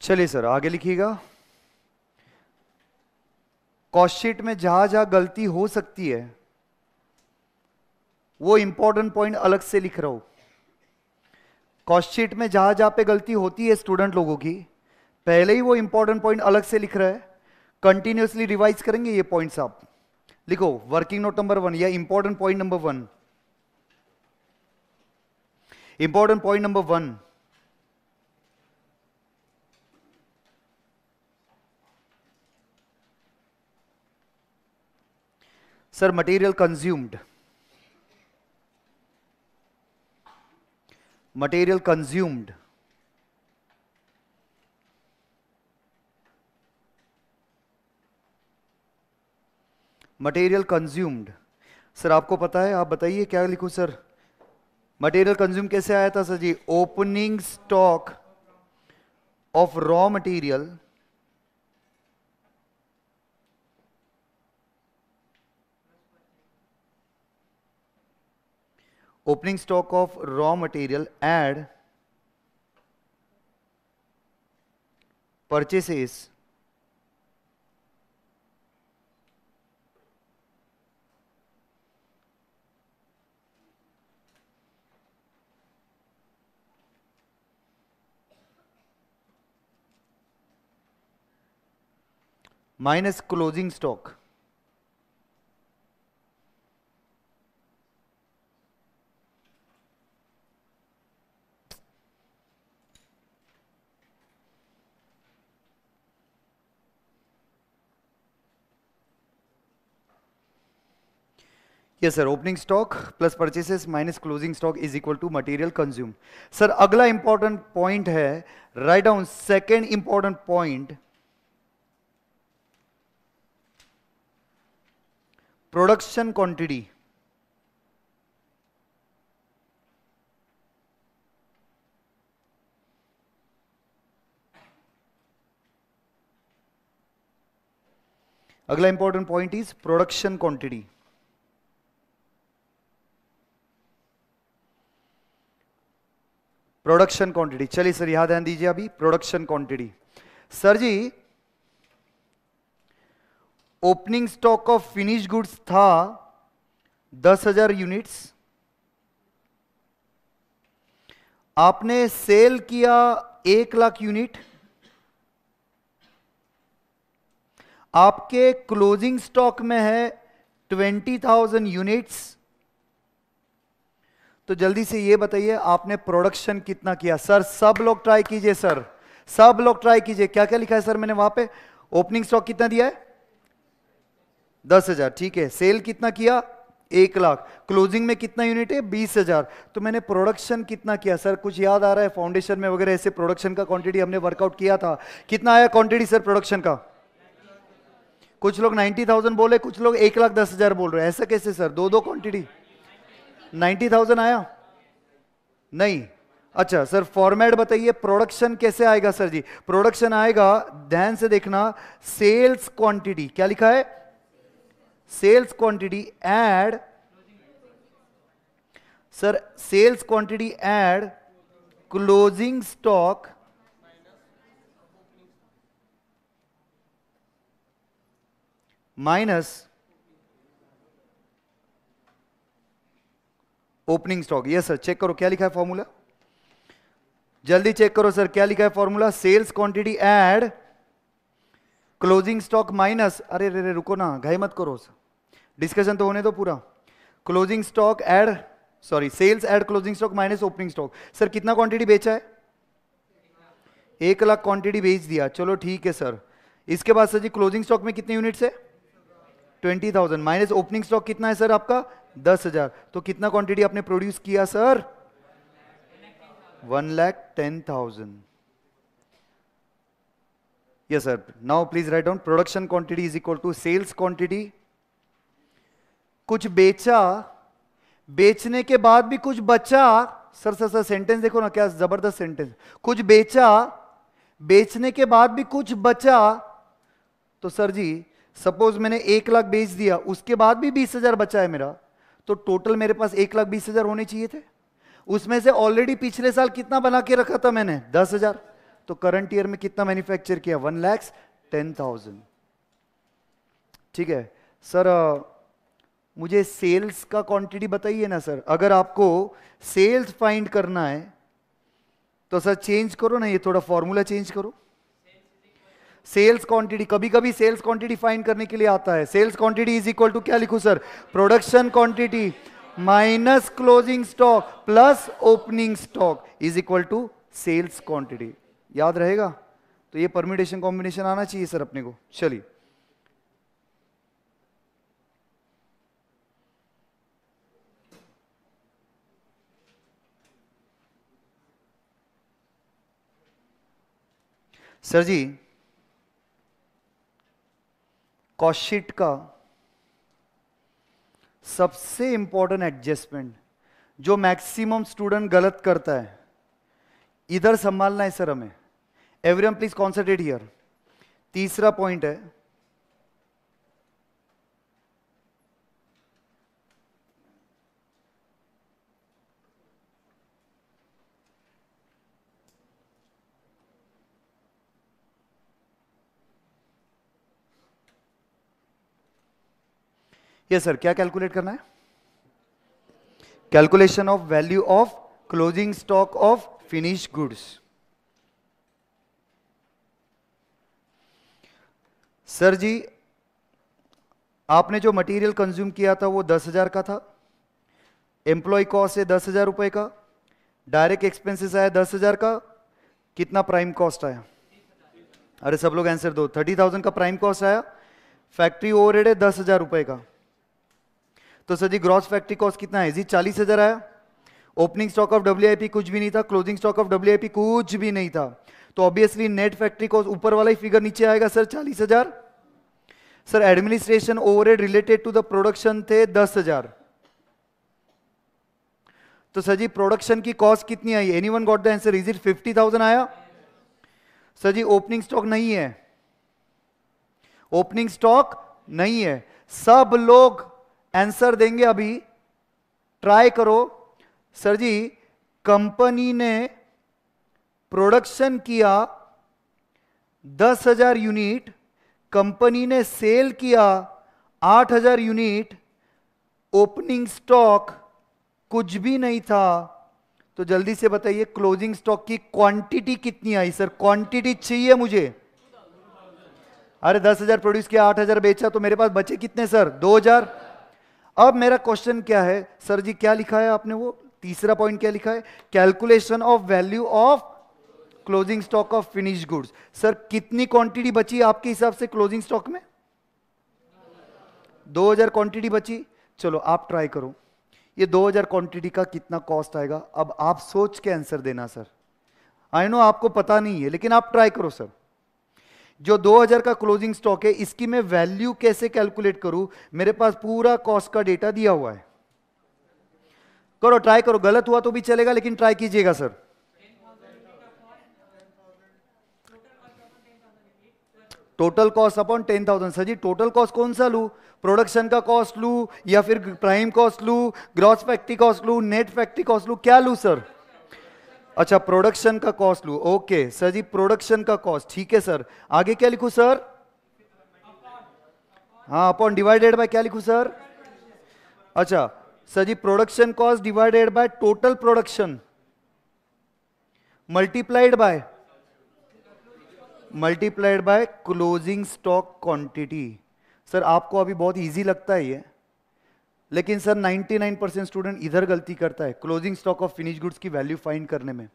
चलिए सर आगे लिखिएगा कॉस्टशीट में जहां जहां गलती हो सकती है वो इंपॉर्टेंट पॉइंट अलग से लिख रहा हूं कॉस्टशीट में जहां जहां पे गलती होती है स्टूडेंट लोगों की पहले ही वो इंपॉर्टेंट पॉइंट अलग से लिख रहा है कंटिन्यूसली रिवाइज करेंगे ये पॉइंट्स आप लिखो वर्किंग नोट नंबर वन या important point number one important point number one sir material consumed material consumed material consumed sir आपको पता है आप बताइए क्या लिखूं सर मटेरियल कंज्यूम कैसे आया था sir ji opening stock of raw material opening stock of raw material add purchases minus closing stock yes sir opening stock plus purchases minus closing stock is equal to material consume sir अगला important point है write down second important point production quantity अगला important point is production quantity production quantity चलिए sir यहां ध्यान दीजिए अभी production quantity sir ji opening stock of finish goods था दस हजार यूनिट्स आपने सेल किया एक लाख यूनिट आपके क्लोजिंग स्टॉक में है ट्वेंटी थाउजेंड यूनिट्स तो जल्दी से ये बताइए आपने प्रोडक्शन कितना किया सर सब लोग ट्राई कीजिए सर सब लोग ट्राई कीजिए क्या क्या लिखा है सर मैंने वहां पे ओपनिंग स्टॉक कितना दिया है दस हजार ठीक है सेल कितना किया एक लाख क्लोजिंग में कितना यूनिट है बीस हजार तो मैंने प्रोडक्शन कितना किया सर कुछ याद आ रहा है फाउंडेशन में वगैरह ऐसे प्रोडक्शन का क्वांटिटी हमने वर्कआउट किया था कितना आया क्वांटिटी सर प्रोडक्शन का कुछ लोग नाइनटी थाउजेंड बोले कुछ लोग एक लाख दस हजार बोल रहे हैं ऐसा कैसे सर दो दो क्वांटिटी नाइन्टी थाउजेंड आया नहीं अच्छा सर फॉर्मेट बताइए प्रोडक्शन कैसे आएगा सर जी प्रोडक्शन आएगा ध्यान से देखना सेल्स क्वांटिटी क्या लिखा है sales quantity add sir sales quantity add closing stock minus opening stock yes sir check करो क्या लिखा है फॉर्मूला जल्दी चेक करो सर क्या लिखा है formula sales quantity add closing stock minus अरे रे रे रुको ना घाई मत करो सर डिस्कशन तो होने दो पूरा closing stock add sorry sales add closing stock minus opening stock sir कितना क्वांटिटी बेचा है एक लाख क्वांटिटी बेच दिया चलो ठीक है सर इसके बाद सर जी क्लोजिंग स्टॉक में कितने यूनिट्स है twenty thousand minus opening stock कितना है सर आपका दस हजार तो कितना क्वांटिटी आपने प्रोड्यूस किया sir one lakh ten thousand yes sir now please write down production quantity is equal to sales quantity कुछ बेचा बेचने के बाद भी कुछ बचा सर सर सर सेंटेंस देखो ना क्या जबरदस्त सेंटेंस कुछ बेचा बेचने के बाद भी कुछ बचा तो सर जी सपोज मैंने एक लाख बेच दिया उसके बाद भी बीस हजार बचा है मेरा तो टोटल मेरे पास एक लाख बीस हजार होने चाहिए थे उसमें से ऑलरेडी पिछले साल कितना बना के रखा था मैंने दस हजार तो करंट ईयर में कितना मैन्युफैक्चर किया वन लैक्स टेन थाउजेंड ठीक है सर मुझे सेल्स का क्वांटिटी बताइए ना सर अगर आपको सेल्स फाइंड करना है तो सर चेंज करो ना ये थोड़ा फॉर्मूला चेंज करो सेल्स क्वांटिटी कभी कभी सेल्स क्वांटिटी फाइन करने के लिए आता है sales quantity is equal to क्या लिखू sir production quantity minus closing stock plus opening stock is equal to sales quantity याद रहेगा तो ये परमिटेशन कॉम्बिनेशन आना चाहिए सर अपने को चलिए सर जी कॉशिट का सबसे इंपॉर्टेंट एडजस्टमेंट जो मैक्सिमम स्टूडेंट गलत करता है इधर संभालना है सर हमें एवरी प्लीज कॉन्सेंट्रेट हियर तीसरा पॉइंट है यस सर क्या कैलकुलेट करना है calculation of value of closing stock of finish goods sir ji आपने जो मटेरियल कंज्यूम किया था वो दस हजार का था एम्प्लॉय कॉस्ट है दस हजार रुपए का डायरेक्ट एक्सपेंसेस आया दस हजार का कितना प्राइम कॉस्ट आया अरे सब लोग आंसर दो थर्टी थाउजेंड का प्राइम कॉस्ट आया फैक्ट्री ओवरहेड है दस हजार रुपए का तो sir ji gross factory cost कितना है जी चालीस हजार आया ओपनिंग स्टॉक ऑफ डब्ल्यू कुछ भी नहीं था क्लोजिंग स्टॉक ऑफ डब्ल्यू कुछ भी नहीं था तो ऑब्वियसली नेट फैक्ट्री कॉस्ट ऊपर वाला ही फिगर नीचे आएगा सर चालीस हजार sir administration overhead related to the production थे दस हजार तो सर जी प्रोडक्शन की कॉस्ट कितनी आई any one got the answer is it fifty thousand आया सर जी ओपनिंग स्टॉक नहीं है ओपनिंग स्टॉक नहीं है सब लोग आंसर देंगे अभी ट्राई करो सर जी कंपनी ने प्रोडक्शन किया दस हजार यूनिट कंपनी ने सेल किया आठ हजार यूनिट ओपनिंग स्टॉक कुछ भी नहीं था तो जल्दी से बताइए क्लोजिंग स्टॉक की क्वांटिटी कितनी आई सर क्वांटिटी चाहिए मुझे अरे दस हजार प्रोड्यूस किया आठ हजार बेचा तो मेरे पास बचे कितने सर दो हजार अब मेरा क्वेश्चन क्या है सर जी क्या लिखा है आपने वो तीसरा पॉइंट क्या लिखा है calculation of value of closing stock of finish goods sir कितनी क्वांटिटी बची आपके हिसाब से क्लोजिंग स्टॉक में 2000 क्वांटिटी बची चलो आप ट्राई करो ये 2000 क्वांटिटी का कितना कॉस्ट आएगा अब आप सोच के आंसर देना सर आई नो आपको पता नहीं है लेकिन आप ट्राई करो सर जो 2000 का क्लोजिंग स्टॉक है इसकी मैं वैल्यू कैसे कैलकुलेट करूं मेरे पास पूरा कॉस्ट का डेटा दिया हुआ है करो ट्राई करो गलत हुआ तो भी चलेगा लेकिन ट्राई कीजिएगा sir total cost upon ten thousand sir ji total cost कौन सा लू प्रोडक्शन का कॉस्ट लू या फिर प्राइम कॉस्ट लू ग्रॉस फैक्ट्री कॉस्ट लू नेट फैक्ट्री कॉस्ट लू क्या लू सर अच्छा प्रोडक्शन का कॉस्ट लू ओके सर जी प्रोडक्शन का कॉस्ट ठीक है सर आगे क्या लिखू सर हाँ अपॉन डिवाइडेड बाय क्या लिखू सर अच्छा sir ji production cost divided by total production multiplied by multiplied by closing stock quantity sir आपको अभी बहुत इजी लगता है ये लेकिन सर 99 परसेंट स्टूडेंट इधर गलती करता है closing stock of finish goods की वैल्यू फाइंड करने में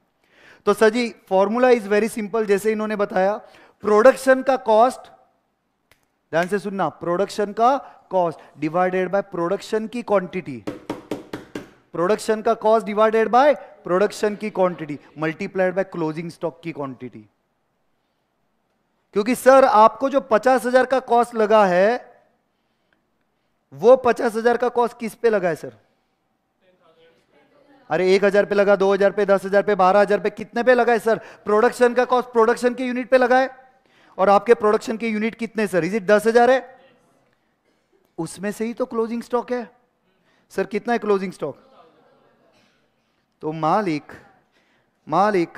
तो sir ji formula is very simple जैसे इन्होंने बताया प्रोडक्शन का कॉस्ट ध्यान से सुनना प्रोडक्शन का कॉस्ट डिवाइडेड बाय प्रोडक्शन की क्वांटिटी प्रोडक्शन का कॉस्ट डिवाइडेड बाय प्रोडक्शन की quantity multiplied by closing stock की क्वांटिटी क्योंकि सर आपको जो पचास हजार का कॉस्ट लगा है वो पचास हजार का कॉस्ट किस पे लगा है सर अरे एक हजार पे लगा दो हजार पे दस हजार पे बारह हजार पे कितने पे लगा है सर प्रोडक्शन का कॉस्ट प्रोडक्शन के यूनिट पे लगा है और आपके प्रोडक्शन के यूनिट कितने सर इज इट दस हजार है उसमें से ही तो क्लोजिंग स्टॉक है सर कितना है क्लोजिंग स्टॉक तो मालिक मालिक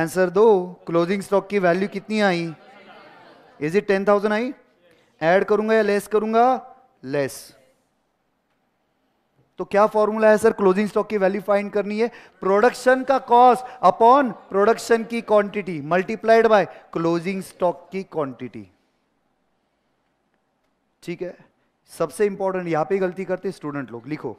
आंसर दो क्लोजिंग स्टॉक की वैल्यू कितनी आई is it ten thousand I add करूंगा या लेस करूंगा लेस तो क्या फॉर्मूला है सर क्लोजिंग स्टॉक की वैल्यू फाइंड करनी है प्रोडक्शन का कॉस्ट अपॉन प्रोडक्शन की quantity multiplied by closing stock की क्वांटिटी ठीक है सबसे इंपॉर्टेंट यहां पे गलती करते स्टूडेंट लोग लिखो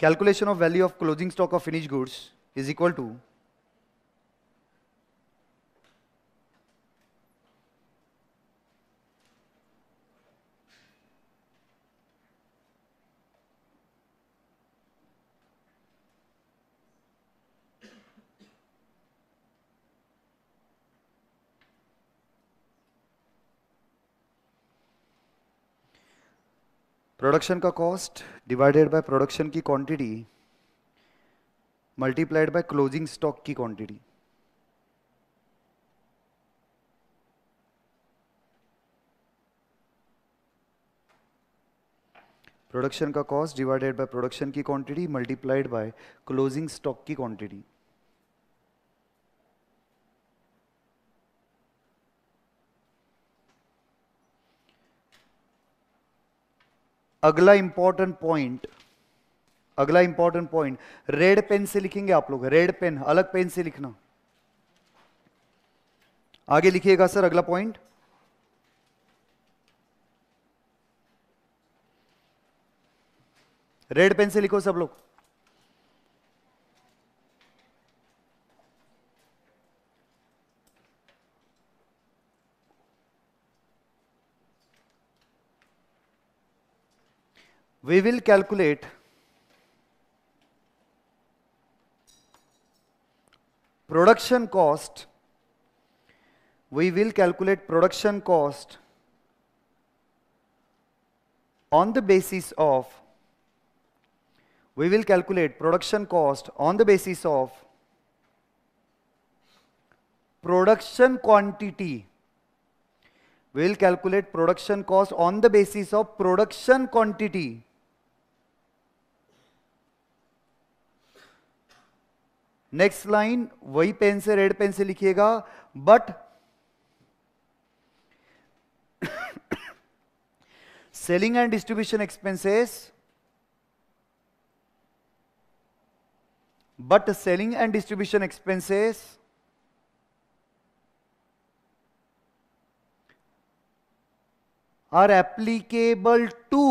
calculation of value of closing stock of finish goods is equal to production का कॉस्ट डिवाइडेड बाय प्रोडक्शन की quantity multiplied by closing stock की क्वांटिटी प्रोडक्शन का कॉस्ट डिवाइडेड बाय प्रोडक्शन की quantity multiplied by closing stock की quantity अगला important point अगला important point red pen से लिखेंगे आप लोग रेड पेन अलग पेन से लिखना आगे लिखिएगा सर अगला पॉइंट रेड पेन से लिखो सब लोग we will calculate production cost we will calculate production cost on the basis of we will calculate production cost on the basis of production quantity we will calculate production cost on the basis of production quantity next line वही pen से red pen से लिखिएगा but selling and distribution expenses but selling and distribution expenses are applicable to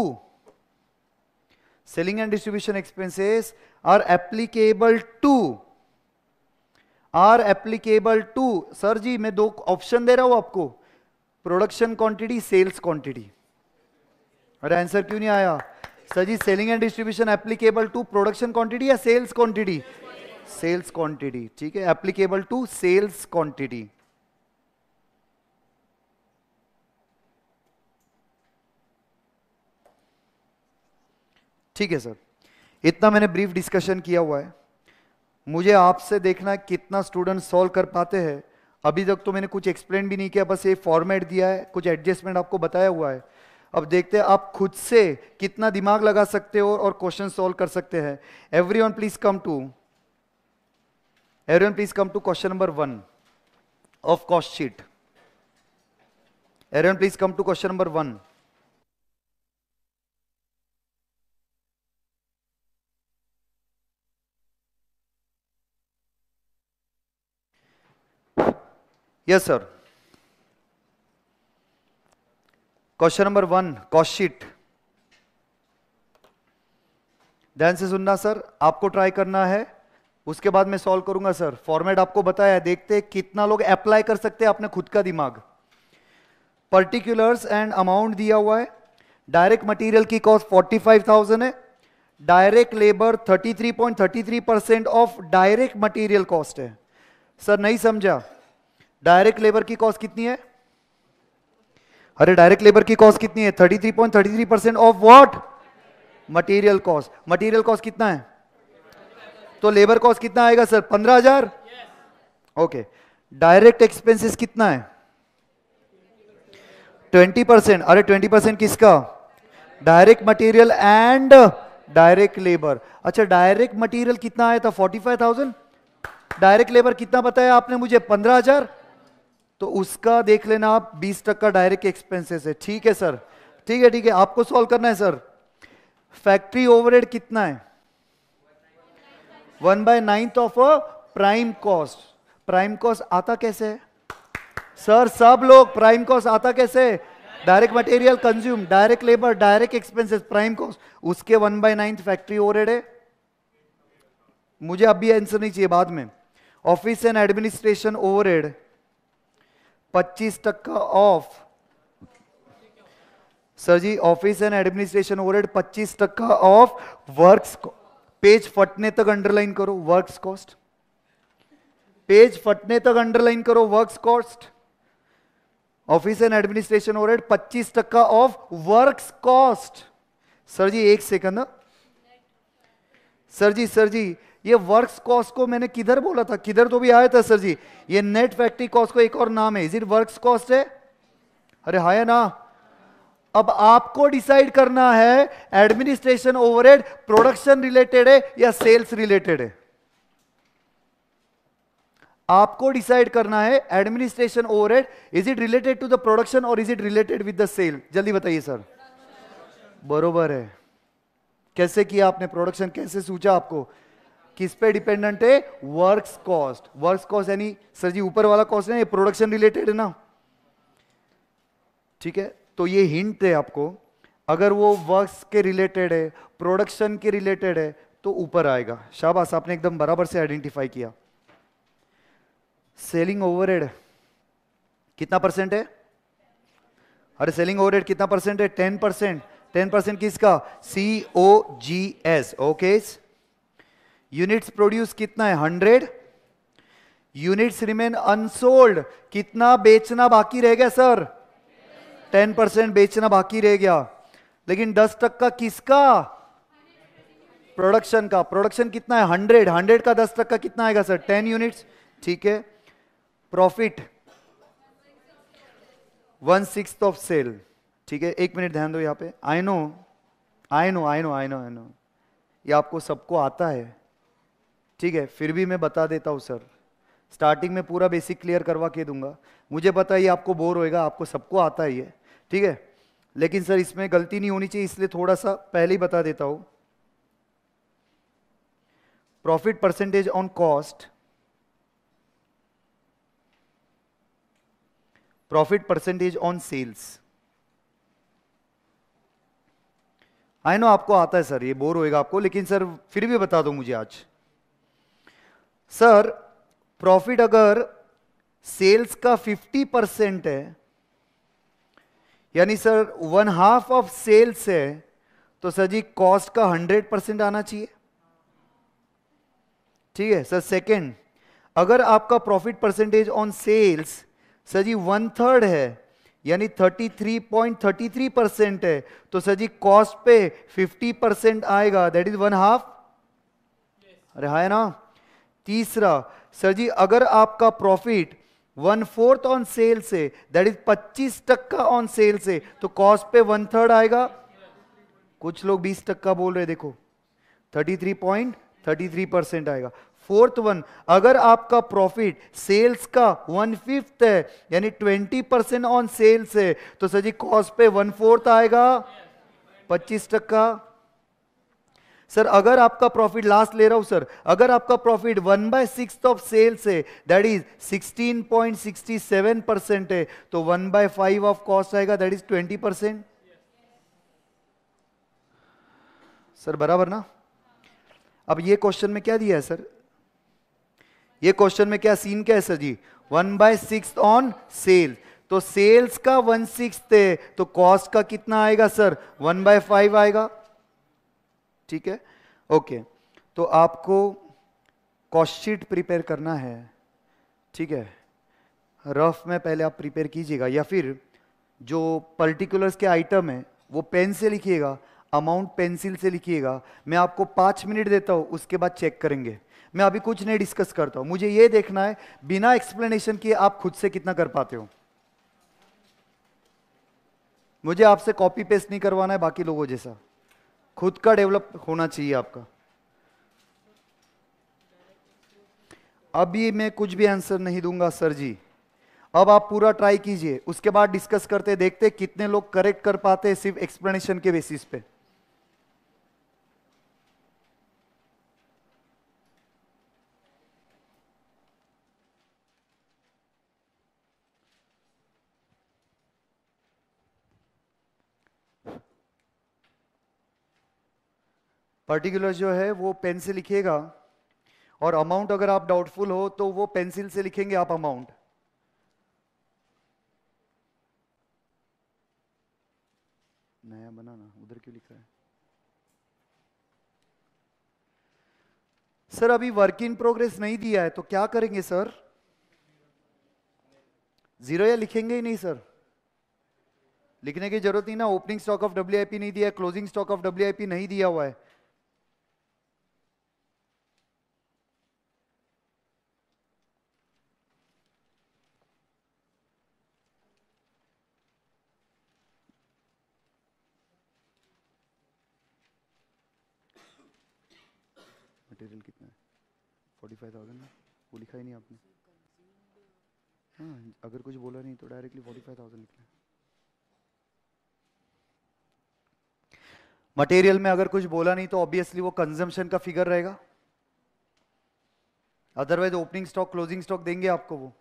selling and distribution expenses are applicable to are applicable to sir ji मैं दो option दे रहा हूं आपको प्रोडक्शन क्वांटिटी सेल्स क्वांटिटी अरे answer क्यों नहीं आया sir ji selling and distribution applicable to production quantity या सेल्स क्वांटिटी सेल्स क्वांटिटी ठीक है एप्लीकेबल टू सेल्स क्वांटिटी ठीक है सर इतना मैंने ब्रीफ डिस्कशन किया हुआ है मुझे आपसे देखना कितना स्टूडेंट सॉल्व कर पाते हैं अभी तक तो मैंने कुछ एक्सप्लेन भी नहीं किया बस ये फॉर्मेट दिया है कुछ एडजस्टमेंट आपको बताया हुआ है अब देखते हैं आप खुद से कितना दिमाग लगा सकते हो और क्वेश्चन सॉल्व कर सकते हैं every one please come to every please come to question number one of cost sheet every please come to question number one yes sir question number one cost sheet ध्यान से सुनना सर आपको try करना है उसके बाद मैं सॉल्व करूंगा सर फॉर्मेट आपको बताया देखते हैं कितना लोग अप्लाई कर सकते हैं अपने खुद का दिमाग पर्टिकुलर्स एंड अमाउंट दिया हुआ है डायरेक्ट मटेरियल की कॉस्ट 45,000 है direct labour 33.33 percent of direct material cost है सर नहीं समझा डायरेक्ट लेबर की कॉस्ट कितनी है अरे डायरेक्ट लेबर की कॉस्ट कितनी है thirty thirty three point three percent of what material cost material cost कितना है तो लेबर कॉस्ट कितना आएगा सर पंद्रह हजार ओके डायरेक्ट एक्सपेंसेस कितना है ट्वेंटी परसेंट अरे ट्वेंटी परसेंट किसका direct material and direct labour अच्छा डायरेक्ट मटीरियल कितना आया था forty five thousand direct labour कितना बताया आपने मुझे पंद्रह हजार तो उसका देख लेना आप बीस तक का डायरेक्ट एक्सपेंसेस है ठीक है सर ठीक है ठीक है आपको सॉल्व करना है सर फैक्ट्री ओवरहेड कितना है one by ninth of a prime cost prime cost आता कैसे है सर सब लोग प्राइम कॉस्ट आता कैसे direct material consume direct labour direct expenses prime cost उसके one by ninth factory overhead है मुझे अभी आंसर नहीं चाहिए बाद में ऑफिस एंड एडमिनिस्ट्रेशन ओवरहेड पच्चीस टक्का of sir ji office and administration overhead पच्चीस टक्का ऑफ वर्क्स पेज फटने तक अंडरलाइन करो वर्क्स कॉस्ट पेज फटने तक अंडरलाइन करो works cost office and administration overhead पच्चीस टक्का of works cost sir ji एक सेकंड सर हाँ? जी सर जी ये वर्क्स कॉस्ट को मैंने किधर बोला था किधर तो भी आया था सर जी ये नेट फैक्ट्री कॉस्ट को एक और नाम है इज इट वर्क्स कॉस्ट है अरे हाय ना अब आपको डिसाइड करना है एडमिनिस्ट्रेशन ओवरहेड प्रोडक्शन रिलेटेड है या सेल्स रिलेटेड है आपको डिसाइड करना है administration overhead is it related to the production और is it related with the sale जल्दी बताइए सर बरोबर है कैसे किया आपने प्रोडक्शन कैसे सूचा आपको किस पे डिपेंडेंट है वर्क्स कॉस्ट वर्क्स कॉस्ट यानी सर जी ऊपर वाला कॉस्ट है प्रोडक्शन रिलेटेड है ना ठीक है तो ये हिंट है आपको अगर वो वर्क्स के रिलेटेड है प्रोडक्शन के रिलेटेड है तो ऊपर आएगा शाबाश आपने एकदम बराबर से आइडेंटिफाई किया सेलिंग ओवरहेड कितना परसेंट है अरे सेलिंग ओवरहेड कितना परसेंट है टेन परसेंट टेन परसेंट किसका C O G S okay units produce कितना है हंड्रेड यूनिट्स रिमेन अनसोल्ड कितना बेचना बाकी रह गया सर टेन परसेंट बेचना बाकी रह गया लेकिन दस तक का किसका प्रोडक्शन का प्रोडक्शन कितना है हंड्रेड हंड्रेड का दस तक का कितना आएगा सर टेन यूनिट्स ठीक है profit one six of sale ठीक है एक मिनट ध्यान दो यहाँ पे I know I know I know I know I know ये आपको सबको आता है ठीक है फिर भी मैं बता देता हूँ सर स्टार्टिंग में पूरा बेसिक क्लियर करवा के दूंगा मुझे पता ही आपको बोर होएगा आपको सबको आता ही है ठीक है लेकिन सर इसमें गलती नहीं होनी चाहिए इसलिए थोड़ा सा पहले ही बता देता हूँ profit percentage on cost profit percentage on sales I know आपको आता है सर ये बोर होएगा आपको लेकिन सर फिर भी बता दो मुझे आज सर प्रॉफिट अगर सेल्स का 50 परसेंट है यानी sir one half of sales है तो सर जी कॉस्ट का 100 परसेंट आना चाहिए ठीक है सर सेकंड अगर आपका profit percentage on sales sir ji one third है यानी 33.33 परसेंट है तो सर जी कॉस्ट पे 50 परसेंट आएगा दैट इज वन हाफ अरे हाय ना तीसरा सर जी अगर आपका profit one fourth on sale से दैट इज पच्चीस टक्का ऑन सेल से तो कॉस्ट पे वन थर्ड आएगा कुछ लोग बीस टक्का बोल रहे देखो thirty three point thirty three percent आएगा फोर्थ वन अगर आपका प्रॉफिट सेल्स का वन फिफ्थ है यानी ट्वेंटी परसेंट ऑन सेल्स है तो सर जी कॉस्ट पे वन फोर्थ आएगा पच्चीस टक्का सर अगर आपका प्रॉफिट लास्ट ले रहा हूं सर अगर आपका profit one by six of sales है that is sixteen point sixty seven percent है तो one by five of cost आएगा that is twenty percent sir बराबर ना अब ये क्वेश्चन में क्या दिया है सर ये क्वेश्चन में क्या सीन क्या है sir ji one by six on sales तो सेल्स का वन सिक्स है तो कॉस्ट का कितना आएगा सर वन बाय फाइव आएगा ठीक है ओके तो आपको कॉस्टशीट प्रिपेयर करना है ठीक है रफ में पहले आप प्रिपेयर कीजिएगा या फिर जो पर्टिकुलर्स के आइटम है वो पेन से लिखिएगा अमाउंट पेंसिल से लिखिएगा मैं आपको पाँच मिनट देता हूँ उसके बाद चेक करेंगे मैं अभी कुछ नहीं डिस्कस करता हूँ मुझे ये देखना है बिना एक्सप्लेनेशन के आप खुद से कितना कर पाते हो मुझे आपसे कॉपी पेस्ट नहीं करवाना है बाकी लोगों जैसा खुद का डेवलप होना चाहिए आपका अभी मैं कुछ भी आंसर नहीं दूंगा सर जी अब आप पूरा ट्राई कीजिए उसके बाद डिस्कस करते देखते कितने लोग करेक्ट कर पाते सिर्फ एक्सप्लेनेशन के बेसिस पे पर्टिकुलर जो है वो पेन से लिखिएगा और अमाउंट अगर आप डाउटफुल हो तो वो पेंसिल से लिखेंगे आप अमाउंट नया बनाना उधर क्यों लिखा है सर अभी वर्क इन प्रोग्रेस नहीं दिया है तो क्या करेंगे सर जीरो या लिखेंगे ही नहीं सर लिखने की जरूरत नहीं ना ओपनिंग स्टॉक ऑफ डब्ल्यू नहीं दिया क्लोजिंग स्टॉक ऑफ डब्ल्यू नहीं दिया हुआ है फाइव ना वो लिखा ही नहीं आपने हाँ अगर कुछ बोला नहीं तो डायरेक्टली फोर्टी फाइव थाउजेंड लिखना मटेरियल में अगर कुछ बोला नहीं तो ऑब्वियसली वो कंजम्पशन का फिगर रहेगा otherwise opening stock closing stock देंगे आपको वो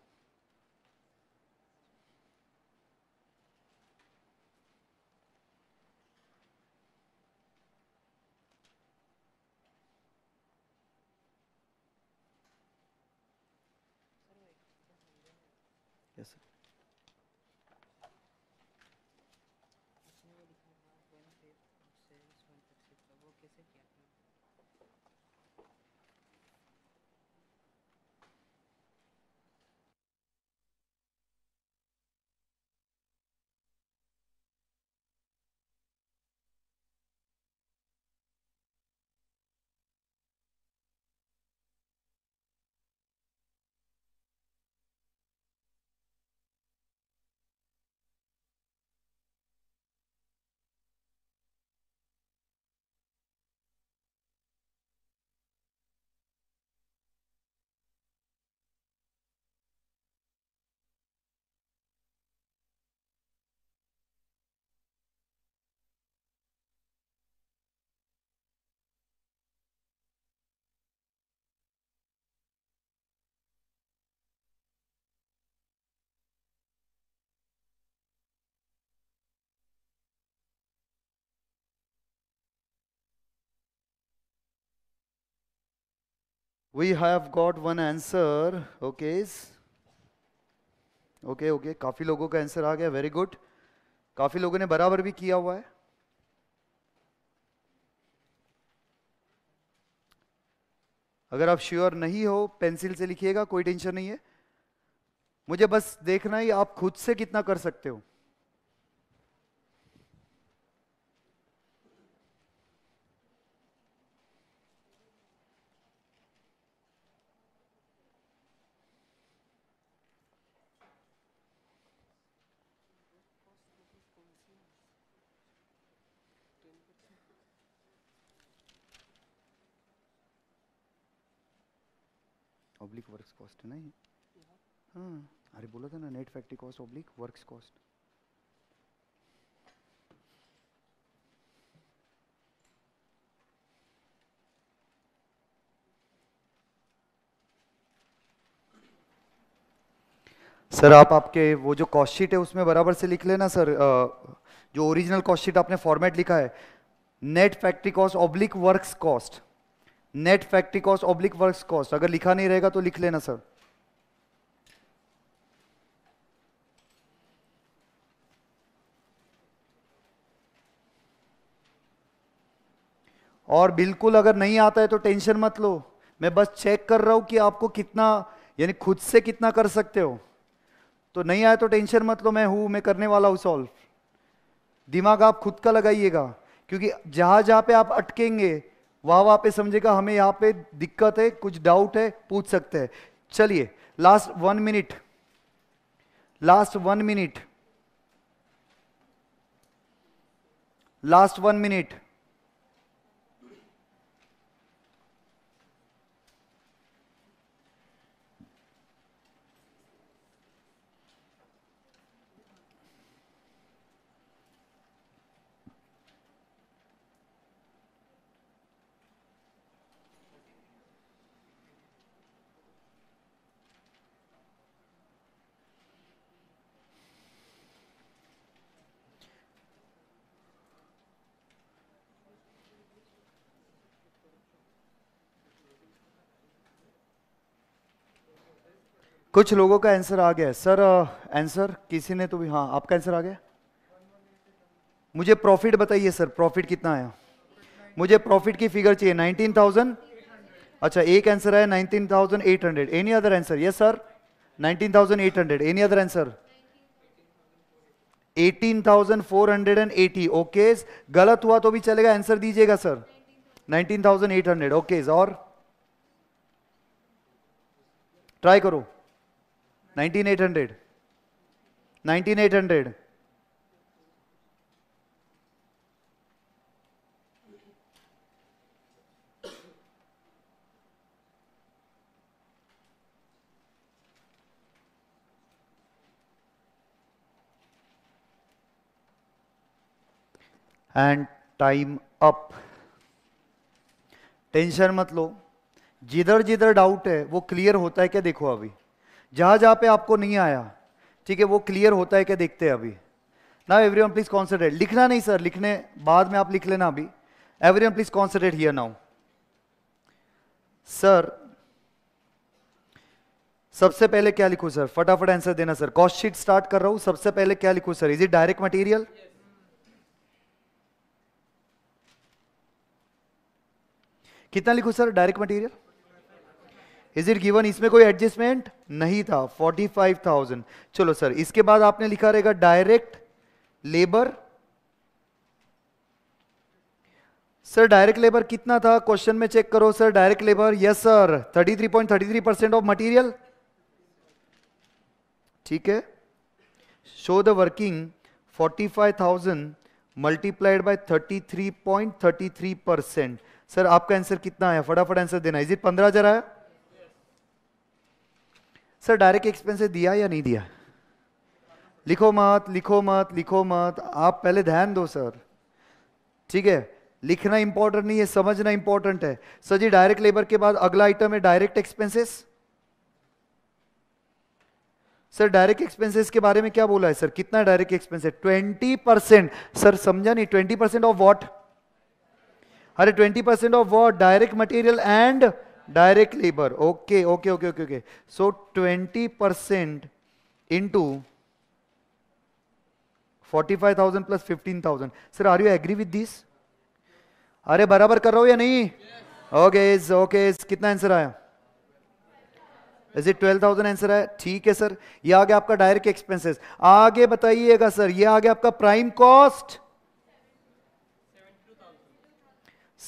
we have got one answer okay okay okay काफी लोगों का आंसर आ गया वेरी गुड काफी लोगों ने बराबर भी किया हुआ है अगर आप श्योर नहीं हो पेंसिल से लिखिएगा कोई टेंशन नहीं है मुझे बस देखना ही आप खुद से कितना कर सकते हो कॉस्ट तो है ना ये हाँ अरे बोला था ना net factory cost oblique works cost sir आप आपके वो जो कॉस्ट शीट है उसमें बराबर से लिख लेना सर जो ओरिजिनल कॉस्ट शीट आपने फॉर्मेट लिखा है net factory cost oblique works cost net factory cost oblique work cost अगर लिखा नहीं रहेगा तो लिख लेना सर और बिल्कुल अगर नहीं आता है तो टेंशन मत लो मैं बस चेक कर रहा हूं कि आपको कितना यानी खुद से कितना कर सकते हो तो नहीं आया तो टेंशन मत लो मैं हूं मैं करने वाला हूं सॉल्व दिमाग आप खुद का लगाइएगा क्योंकि जहां जहां पे आप अटकेंगे वहां वहां पे समझेगा हमें यहां पे दिक्कत है कुछ डाउट है पूछ सकते हैं चलिए last one minute last one minute last one minute कुछ लोगों का आंसर आ गया सर आंसर uh, किसी ने तो भी हाँ आपका आंसर आ गया मुझे प्रॉफिट बताइए सर प्रॉफिट कितना आया मुझे प्रॉफिट की फिगर चाहिए नाइनटीन थाउजेंड अच्छा एक आंसर है nineteen thousand eight hundred any other answer yes sir nineteen thousand eight hundred any other answer eighteen thousand four hundred and eighty okay गलत हुआ तो भी चलेगा आंसर दीजिएगा sir nineteen thousand eight hundred okay और try करो nineteen eight hundred nineteen eight hundred and time up tension मत लो जिधर जिधर डाउट है वो क्लियर होता है क्या देखो अभी जहां जहां पे आपको नहीं आया ठीक है वो क्लियर होता है क्या देखते हैं अभी now every one please concentrate लिखना नहीं सर लिखने बाद में आप लिख लेना अभी every one please concentrate here now sir सबसे पहले क्या लिखूं सर फटाफट आंसर देना सर कॉस्ट शीट स्टार्ट कर रहा हूं सबसे पहले क्या लिखूं sir is it direct material कितना लिखूं sir direct material is it given इसमें कोई एडजस्टमेंट नहीं था 45,000 चलो सर इसके बाद आपने लिखा रहेगा direct labour sir direct labour कितना था क्वेश्चन में चेक करो sir direct labour yes sir 33.33 percent of material ठीक है show the working 45,000 multiplied by 33.33 percent sir आपका आंसर कितना है फटाफट आंसर देना इज इट पंद्रह हजार आया सर डायरेक्ट एक्सपेंसेस दिया या नहीं दिया लिखो मत लिखो मत लिखो मत आप पहले ध्यान दो सर ठीक है लिखना इंपॉर्टेंट नहीं है समझना इंपॉर्टेंट है सर जी डायरेक्ट लेबर के बाद अगला आइटम है direct expenses sir direct expenses के बारे में क्या बोला है सर कितना डायरेक्ट एक्सपेंस है ट्वेंटी परसेंट सर समझा नहीं ट्वेंटी परसेंट ऑफ वॉट अरे twenty percent of what direct material and direct labour okay okay okay okay okay so twenty percent into forty five thousand plus fifteen thousand sir are you agree with this अरे बराबर कर रहा हो या नहीं okay is okay is कितना answer आया is it twelve thousand answer आया ठीक है सर ये आ गया आपका डायरेक्ट एक्सपेंसेस आगे बताइएगा सर ये आ गया आपका prime cost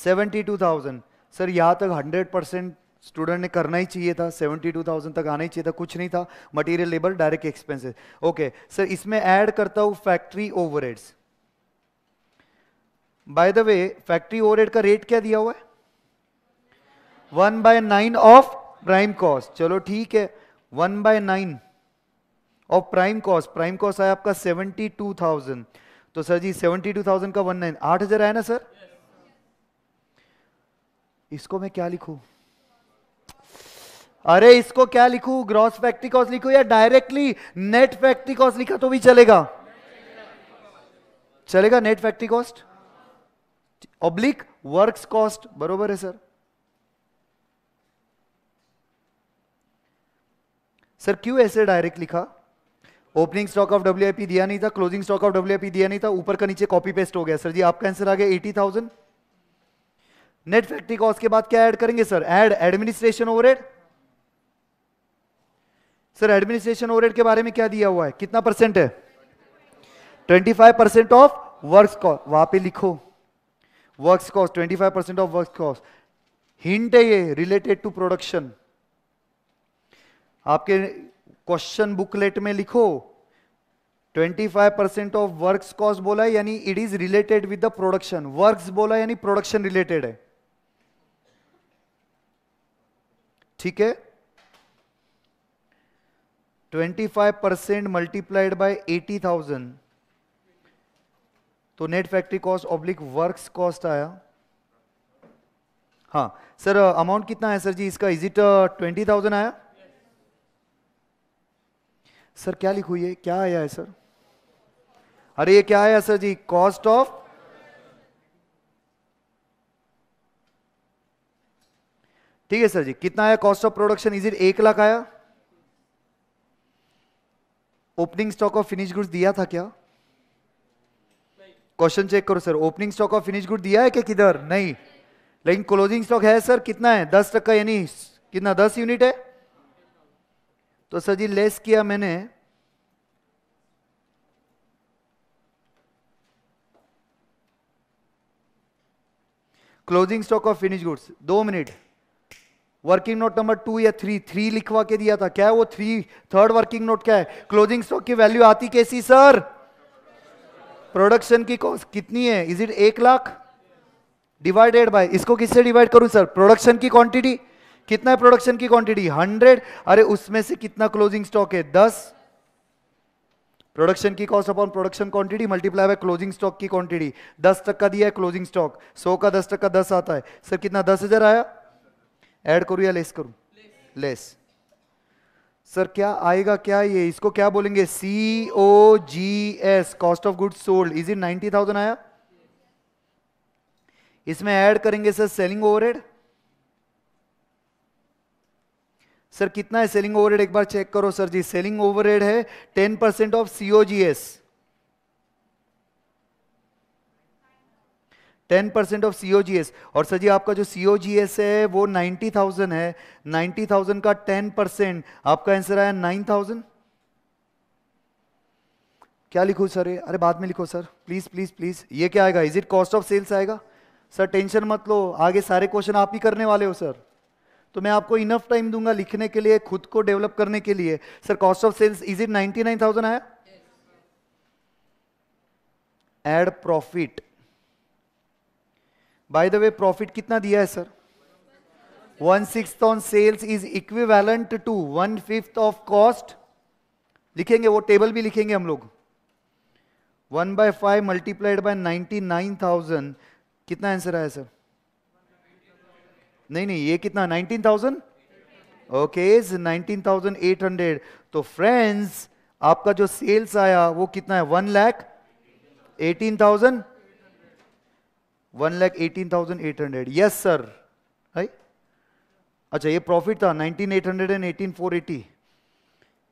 seventy two thousand sir यहाँ तक 100 परसेंट स्टूडेंट ने करना ही चाहिए था 72,000 तक आना ही चाहिए था कुछ नहीं था material labour direct expenses okay sir इसमें ऐड करता हूँ factory overheads by the way factory overhead का रेट क्या दिया हुआ है one by nine of prime cost चलो ठीक है one by nine of prime cost prime cost आया आपका सेवेंटी टू थाउजेंड तो sir ji seventy two thousand का वन नाइन आठ हजार आया ना सर इसको मैं क्या लिखू अरे इसको क्या लिखू ग्रॉस फैक्ट्री कॉस्ट लिखू या डायरेक्टली नेट फैक्ट्री कॉस्ट लिखा तो भी चलेगा चलेगा net factory cost oblique works cost बरोबर है सर सर क्यों ऐसे डायरेक्ट लिखा ओपनिंग स्टॉक ऑफ डब्ल्यू दिया नहीं था क्लोजिंग स्टॉक ऑफ डब्ल्यू दिया नहीं था ऊपर का नीचे कॉपी पेस्ट हो गया सर जी आपका आंसर आ गया eighty thousand net factory cost के बाद क्या ऐड करेंगे sir add administration overhead sir administration overhead के बारे में क्या दिया हुआ है कितना परसेंट है 25 परसेंट ऑफ वर्क कॉस्ट वहां पे लिखो work cost 25 percent of work cost hint है ये रिलेटेड टू प्रोडक्शन आपके क्वेश्चन बुकलेट में लिखो 25 परसेंट ऑफ वर्क्स कॉस्ट बोला यानी it is related with the production works बोला यानी प्रोडक्शन रिलेटेड है ठीक है 25 परसेंट मल्टीप्लाइड बाय 80,000 तो net factory cost oblique works cost आया हाँ सर अमाउंट uh, कितना है सर जी इसका इज इट ट्वेंटी थाउजेंड आया yes. सर क्या लिखी हुई है क्या आया है सर अरे ये क्या आया सर जी कॉस्ट ऑफ ठीक है सर जी कितना आया cost of production is it एक लाख आया opening stock of finish goods दिया था क्या क्वेश्चन चेक करो sir opening stock of finish good दिया है क्या किधर नहीं लेकिन क्लोजिंग स्टॉक है सर कितना है दस टक्का यानी कितना दस यूनिट है तो सर जी लेस किया मैंने closing stock of finish goods दो मिनट वर्किंग नोट नंबर टू या थ्री थ्री लिखवा के दिया था क्या है वो थ्री थर्ड वर्किंग नोट क्या है क्लोजिंग स्टॉक की वैल्यू आती कैसी सर प्रोडक्शन की कॉस्ट कितनी है इज इट एक लाख डिवाइडेड बाय इसको किससे डिवाइड करूं सर प्रोडक्शन की क्वांटिटी कितना है प्रोडक्शन की क्वांटिटी हंड्रेड अरे उसमें से कितना क्लोजिंग स्टॉक है दस प्रोडक्शन की cost upon production quantity multiply by closing stock की क्वांटिटी दस टक्का दिया है क्लोजिंग स्टॉक सौ का दस टक्का दस आता है सर कितना दस हजार आया ऐड करूं या लेस करूं लेस सर क्या आएगा क्या ये इसको क्या बोलेंगे C O G S cost of goods sold is in ninety thousand आया इसमें ऐड करेंगे सर सेलिंग ओवरहेड सर कितना है सेलिंग ओवरहेड एक बार चेक करो सर जी सेलिंग ओवरहेड है ten percent of S ten percent of C और सर जी आपका जो सी है वो नाइन्टी थाउजेंड है नाइन्टी थाउजेंड का टेन परसेंट आपका आंसर आया नाइन थाउजेंड क्या लिखो सर ये अरे बाद में लिखो सर प्लीज़ प्लीज़ प्लीज़ ये क्या आएगा is it cost of sales आएगा सर टेंशन मत लो आगे सारे क्वेश्चन आप ही करने वाले हो सर तो मैं आपको इनफ टाइम दूंगा लिखने के लिए खुद को डेवलप करने के लिए sir cost of sales is it ninety nine thousand आया add profit by the way profit कितना दिया है sir one six on sales is equivalent to one fifth of cost लिखेंगे वो टेबल भी लिखेंगे हम लोग one by five multiplied by ninety nine thousand कितना आंसर आया सर नहीं नहीं ये कितना nineteen thousand okay nineteen thousand eight hundred तो फ्रेंड्स आपका जो सेल्स आया वो कितना है one lakh eighteen thousand one lakh eighteen thousand eight hundred yes sir right अच्छा ये प्रॉफिट था nineteen eight hundred and eighteen four eighty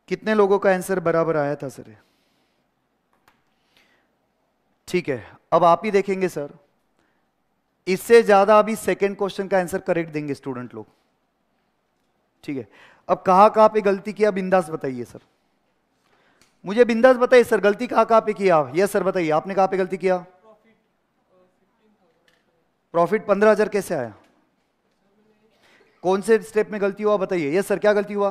कितने लोगों का आंसर बराबर आया था सर ठीक है अब आप ही देखेंगे सर इससे ज्यादा अभी सेकेंड क्वेश्चन का आंसर करेक्ट देंगे स्टूडेंट लोग ठीक है अब कहां कहां पे गलती किया बिंदास बताइए सर मुझे बिंदास बताइए सर गलती कहां कहां पे किया यस सर बताइए आपने कहां पे गलती किया प्रॉफिट पंद्रह हजार कैसे आया कौन से स्टेप में गलती हुआ बताइए यस सर क्या गलती हुआ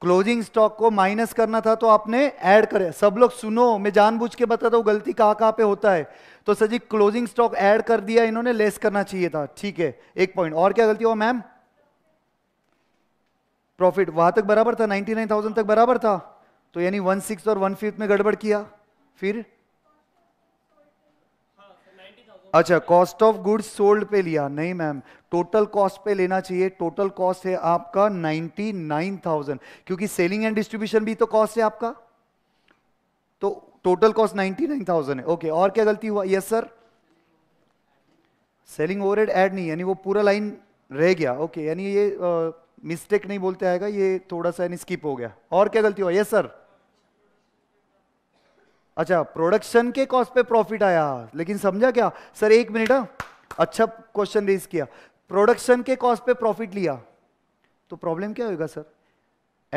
क्लोजिंग स्टॉक को माइनस करना था तो आपने ऐड करे सब लोग सुनो मैं जानबूझ के बताता हूँ गलती कहाँ कहाँ पे होता है तो sir ji closing stock add कर दिया इन्होंने लेस करना चाहिए था ठीक है एक पॉइंट और क्या गलती हुआ मैम प्रॉफिट वहां तक बराबर था 99,000 तक बराबर था तो यानी वन सिक्स और वन फिफ्थ में गड़बड़ किया फिर अच्छा कॉस्ट ऑफ गुड्स सोल्ड पे लिया नहीं मैम टोटल कॉस्ट पे लेना चाहिए टोटल कॉस्ट है आपका 99,000 क्योंकि सेलिंग एंड डिस्ट्रीब्यूशन भी तो कॉस्ट है आपका तो टोटल कॉस्ट 99,000 है ओके और क्या गलती हुआ yes sir selling overhead add नहीं यानी वो पूरा लाइन रह गया ओके यानी ये मिस्टेक नहीं बोलते आएगा ये थोड़ा सा यानी स्किप हो गया और क्या गलती हुआ यस सर अच्छा प्रोडक्शन के कॉस्ट पे प्रॉफिट आया लेकिन समझा क्या सर एक मिनट हाँ। अच्छा क्वेश्चन रेज किया प्रोडक्शन के कॉस्ट पे प्रॉफिट लिया तो प्रॉब्लम क्या होगा sir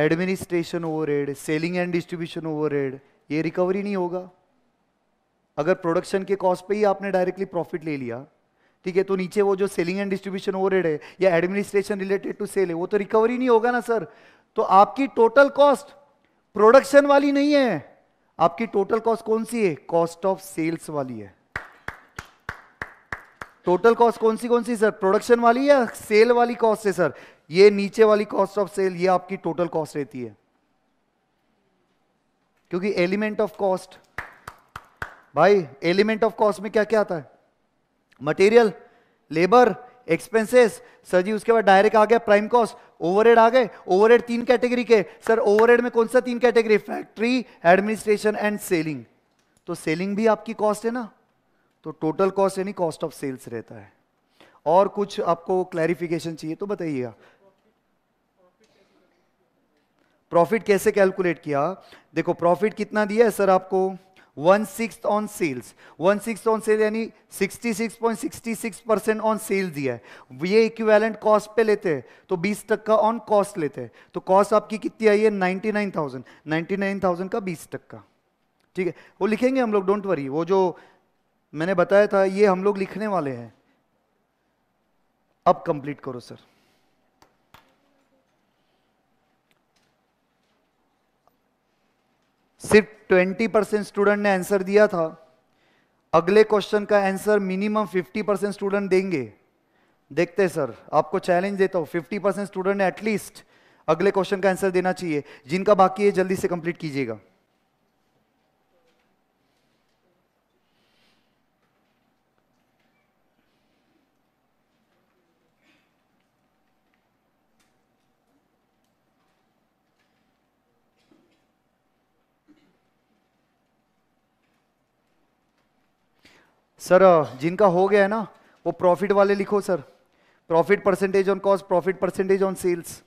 administration over selling and distribution over ये रिकवरी नहीं होगा अगर प्रोडक्शन के कॉस्ट पे ही आपने डायरेक्टली प्रॉफिट ले लिया ठीक है तो नीचे वो जो सेलिंग एंड डिस्ट्रीब्यूशन ओवर है या एडमिनिस्ट्रेशन रिलेटेड टू सेल है वो तो रिकवरी नहीं होगा ना सर तो आपकी टोटल कॉस्ट प्रोडक्शन वाली नहीं है आपकी टोटल कॉस्ट कौन सी है कॉस्ट ऑफ सेल्स वाली है टोटल कॉस्ट कौन सी कौन सी सर प्रोडक्शन वाली या सेल वाली कॉस्ट है सर ये नीचे वाली कॉस्ट ऑफ सेल ये आपकी टोटल कॉस्ट रहती है क्योंकि एलिमेंट ऑफ कॉस्ट भाई एलिमेंट ऑफ कॉस्ट में क्या क्या आता है material labour expenses sir ji उसके बाद डायरेक्ट आ गया प्राइम कॉस्ट ओवरहेड आ गए ओवरहेड तीन कैटेगरी के सर ओवरहेड में कौन सा तीन category factory administration and selling तो सेलिंग भी आपकी कॉस्ट है ना तो टोटल कॉस्ट यानी कॉस्ट ऑफ सेल्स रहता है और कुछ आपको क्लैरिफिकेशन चाहिए तो बताइएगा प्रॉफिट कैसे कैलकुलेट किया देखो प्रॉफिट कितना दिया है सर आपको one six on sales one six on sale यानी sixty sixty six point six percent on sale दिया है ये इक्विवेलेंट कॉस्ट पे लेते हैं तो 20 टक्का ऑन कॉस्ट लेते हैं तो कॉस्ट आपकी कितनी आई है नाइन थाउजेंड नाइन थाउजेंड का 20 टक्का ठीक है वो लिखेंगे हम लोग डोंट वरी वो जो मैंने बताया था ये हम लोग लिखने वाले हैं अब कंप्लीट करो सर सिर्फ 20 परसेंट स्टूडेंट ने आंसर दिया था अगले क्वेश्चन का आंसर मिनिमम 50 परसेंट स्टूडेंट देंगे देखते हैं सर आपको चैलेंज देता हूं 50 परसेंट स्टूडेंट ने एटलीस्ट अगले क्वेश्चन का आंसर देना चाहिए जिनका बाकी है जल्दी से कंप्लीट कीजिएगा सर uh, जिनका हो गया है ना वो प्रॉफिट वाले लिखो sir profit percentage on cost profit percentage on sales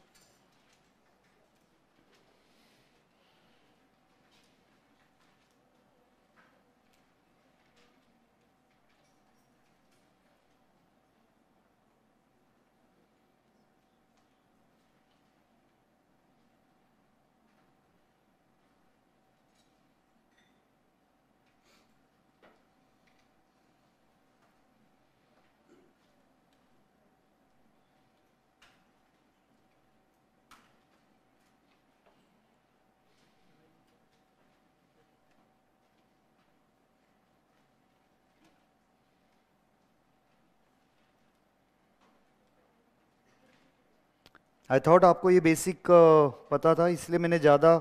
I thought आपको ये बेसिक uh, पता था इसलिए मैंने ज़्यादा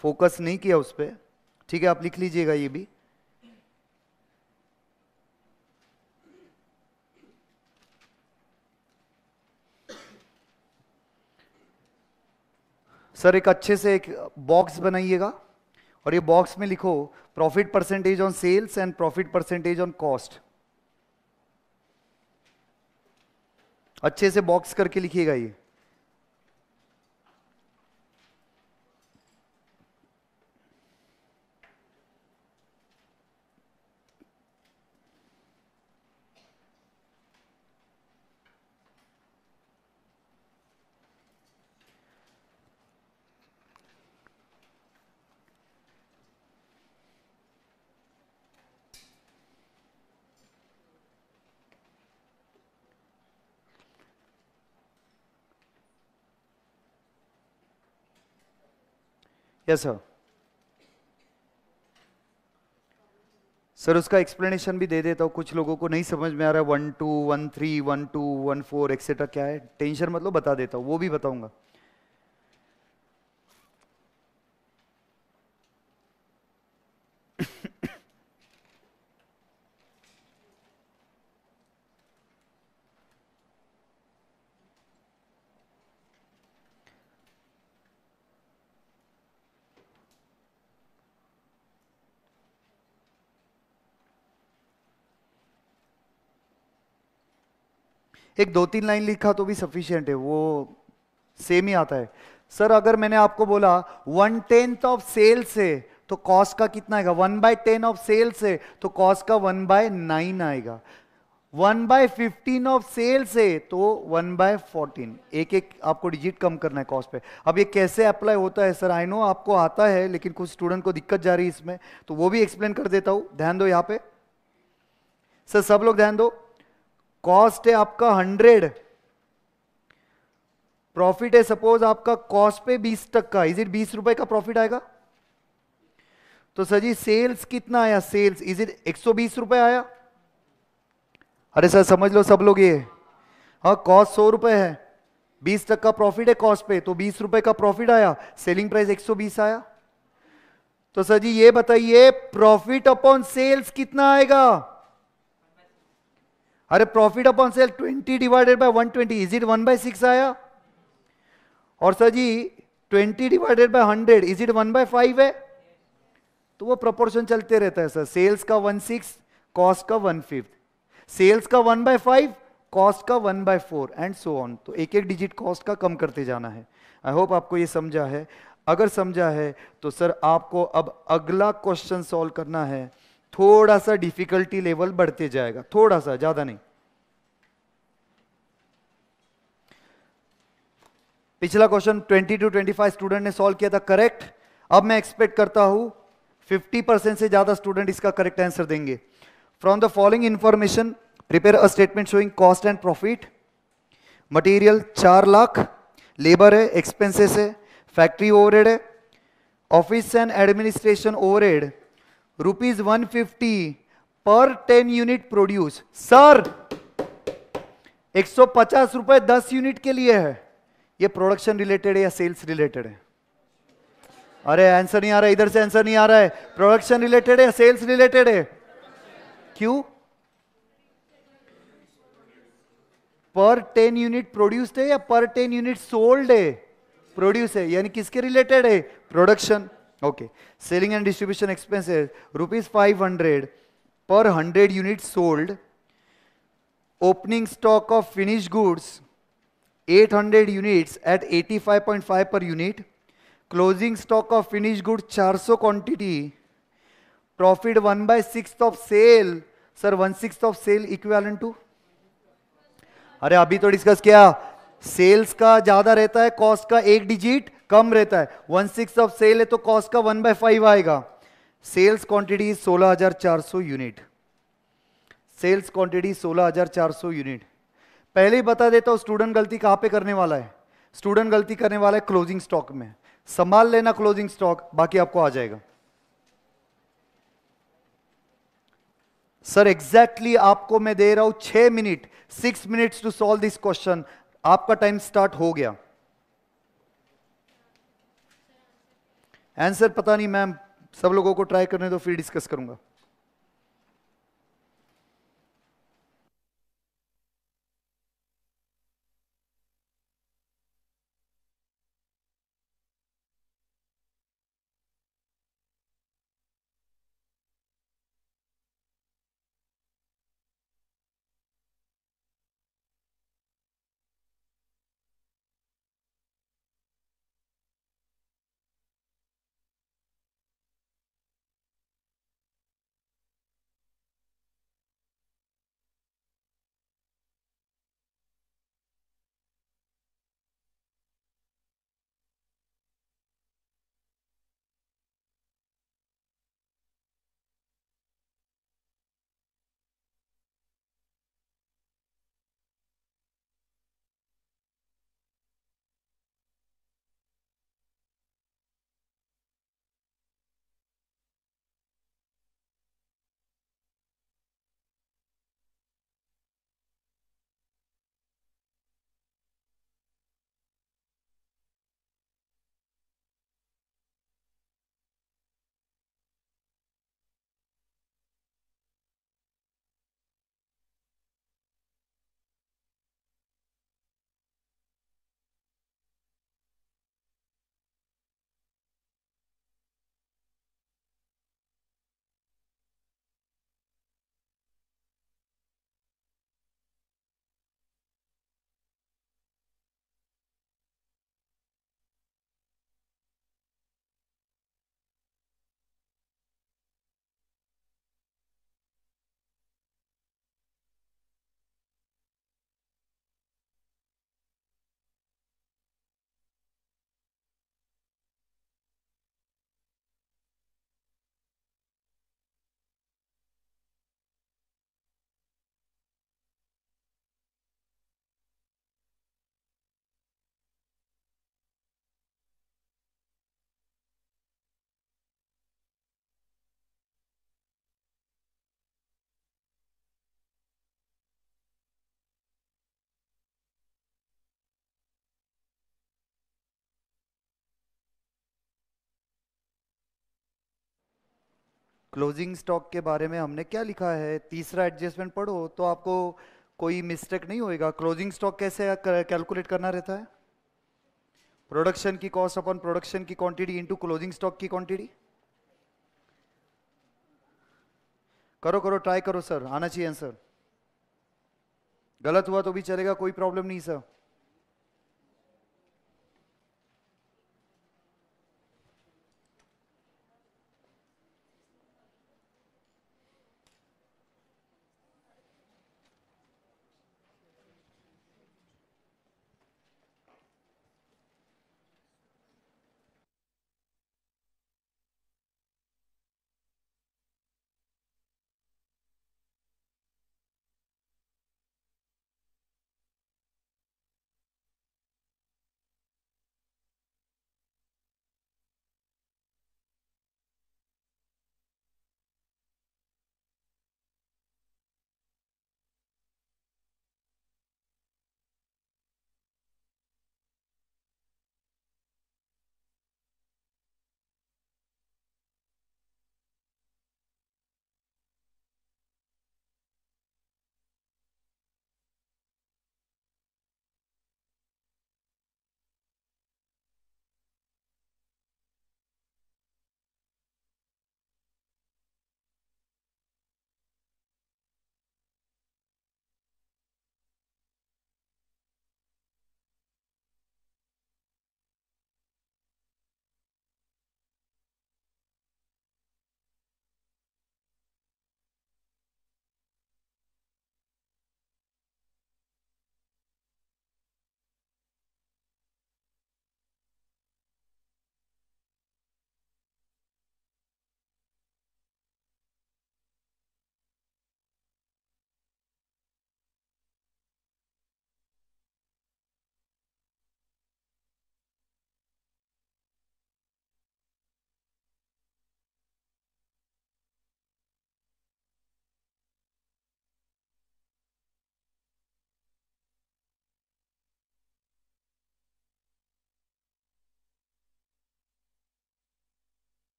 फोकस नहीं किया उस पर ठीक है आप लिख लीजिएगा ये भी सर एक अच्छे से एक बॉक्स बनाइएगा और ये बॉक्स में लिखो profit percentage on sales and profit percentage on cost अच्छे से बॉक्स करके लिखिएगा ये यस सर सर उसका एक्सप्लेनेशन भी दे देता हूँ कुछ लोगों को नहीं समझ में आ रहा है one two one three one two one four etcetera क्या है टेंशन मतलब बता देता हूँ वो भी बताऊंगा एक दो तीन लाइन लिखा तो भी सफिशियंट है वो सेम ही आता है सर अगर मैंने आपको बोला वन टेंथ ऑफ सेल से तो कॉस्ट का कितना आएगा one by ten of sales है तो कॉस्ट का वन बाय नाइन आएगा one by fifteen of sales है तो वन बाय फोर्टीन एक एक आपको डिजिट कम करना है कॉस्ट पे अब ये कैसे अप्लाई होता है सर आई नो आपको आता है लेकिन कुछ स्टूडेंट को दिक्कत जा रही है इसमें तो वो भी एक्सप्लेन कर देता हूं ध्यान दो यहां पे सर सब लोग ध्यान दो कॉस्ट है आपका हंड्रेड प्रॉफिट है सपोज आपका कॉस्ट पे बीस टक का इज इट बीस रुपए का प्रॉफिट आएगा तो सर जी सेल्स कितना आया सेल्स इज इट एक सौ बीस रुपए आया अरे सर समझ लो सब लोग ये हाँ कॉस्ट सौ रुपए है बीस तक का प्रॉफिट है कॉस्ट पे तो बीस रुपए का प्रॉफिट आया सेलिंग प्राइस एक सौ बीस आया तो सर जी ये बताइए प्रॉफिट अपॉन सेल्स कितना आएगा अरे profit upon sale 20 divided by 120 is it one by six आया और sir ji 20 divided by 100 is it one by five है तो वो प्रोपोर्शन चलते रहता है सर सेल्स का वन सिक्स कॉस्ट का वन फिफ्थ सेल्स का वन बाय फाइव कॉस्ट का one by four and so on तो एक एक डिजिट कॉस्ट का कम करते जाना है आई होप आपको ये समझा है अगर समझा है तो सर आपको अब अगला क्वेश्चन सॉल्व करना है थोड़ा सा डिफिकल्टी लेवल बढ़ते जाएगा थोड़ा सा ज्यादा नहीं पिछला क्वेश्चन 20 टू 25 स्टूडेंट ने सॉल्व किया था करेक्ट अब मैं एक्सपेक्ट करता हूं 50 परसेंट से ज्यादा स्टूडेंट इसका करेक्ट आंसर देंगे from the following information prepare a statement showing cost and profit material चार लाख लेबर है एक्सपेंसेस है फैक्ट्री ओवरहेड है office and administration overhead rupees one fifty per ten unit produce sir एक सौ पचास रुपए दस यूनिट के लिए है ये प्रोडक्शन रिलेटेड है या सेल्स रिलेटेड है अरे आंसर नहीं आ रहा इधर से आंसर नहीं आ रहा है प्रोडक्शन रिलेटेड है या सेल्स रिलेटेड है क्यों पर टेन यूनिट प्रोड्यूस्ड है या पर टेन यूनिट सोल्ड है प्रोड्यूस है यानी किसके रिलेटेड है production okay selling and distribution expenses rupees five hundred per hundred unit sold opening stock of finish goods at hundred units at eighty five five point per unit closing stock of finish goods चार सौ quantity profit one by six of sale sir one six of sale equal to अरे अभी तो discuss किया sales का ज्यादा रहता है कॉस्ट का एक डिजिट कम रहता है वन सिक्स ऑफ सेल है तो कॉस्ट का वन बाय फाइव आएगा सेल्स क्वांटिटी सोलह हजार चार सौ यूनिट सेल्स क्वांटिटी सोलह हजार चार सौ यूनिट पहले ही बता देता हूं स्टूडेंट गलती कहां पे करने वाला है स्टूडेंट गलती करने वाला है क्लोजिंग स्टॉक में संभाल लेना क्लोजिंग स्टॉक बाकी आपको आ जाएगा सर एग्जैक्टली exactly आपको मैं दे रहा हूं छह minute six minutes to solve this question आपका टाइम स्टार्ट हो गया आंसर पता नहीं मैम सब लोगों को ट्राई करने दो फिर डिस्कस करूंगा क्लोजिंग स्टॉक के बारे में हमने क्या लिखा है तीसरा एडजस्टमेंट पढ़ो तो आपको कोई मिस्टेक नहीं होएगा क्लोजिंग स्टॉक कैसे कैलकुलेट करना रहता है प्रोडक्शन की कॉस्ट अपॉन प्रोडक्शन की क्वांटिटी इनटू क्लोजिंग स्टॉक की क्वांटिटी करो करो ट्राई करो सर आना चाहिए आंसर गलत हुआ तो भी चलेगा कोई प्रॉब्लम नहीं सर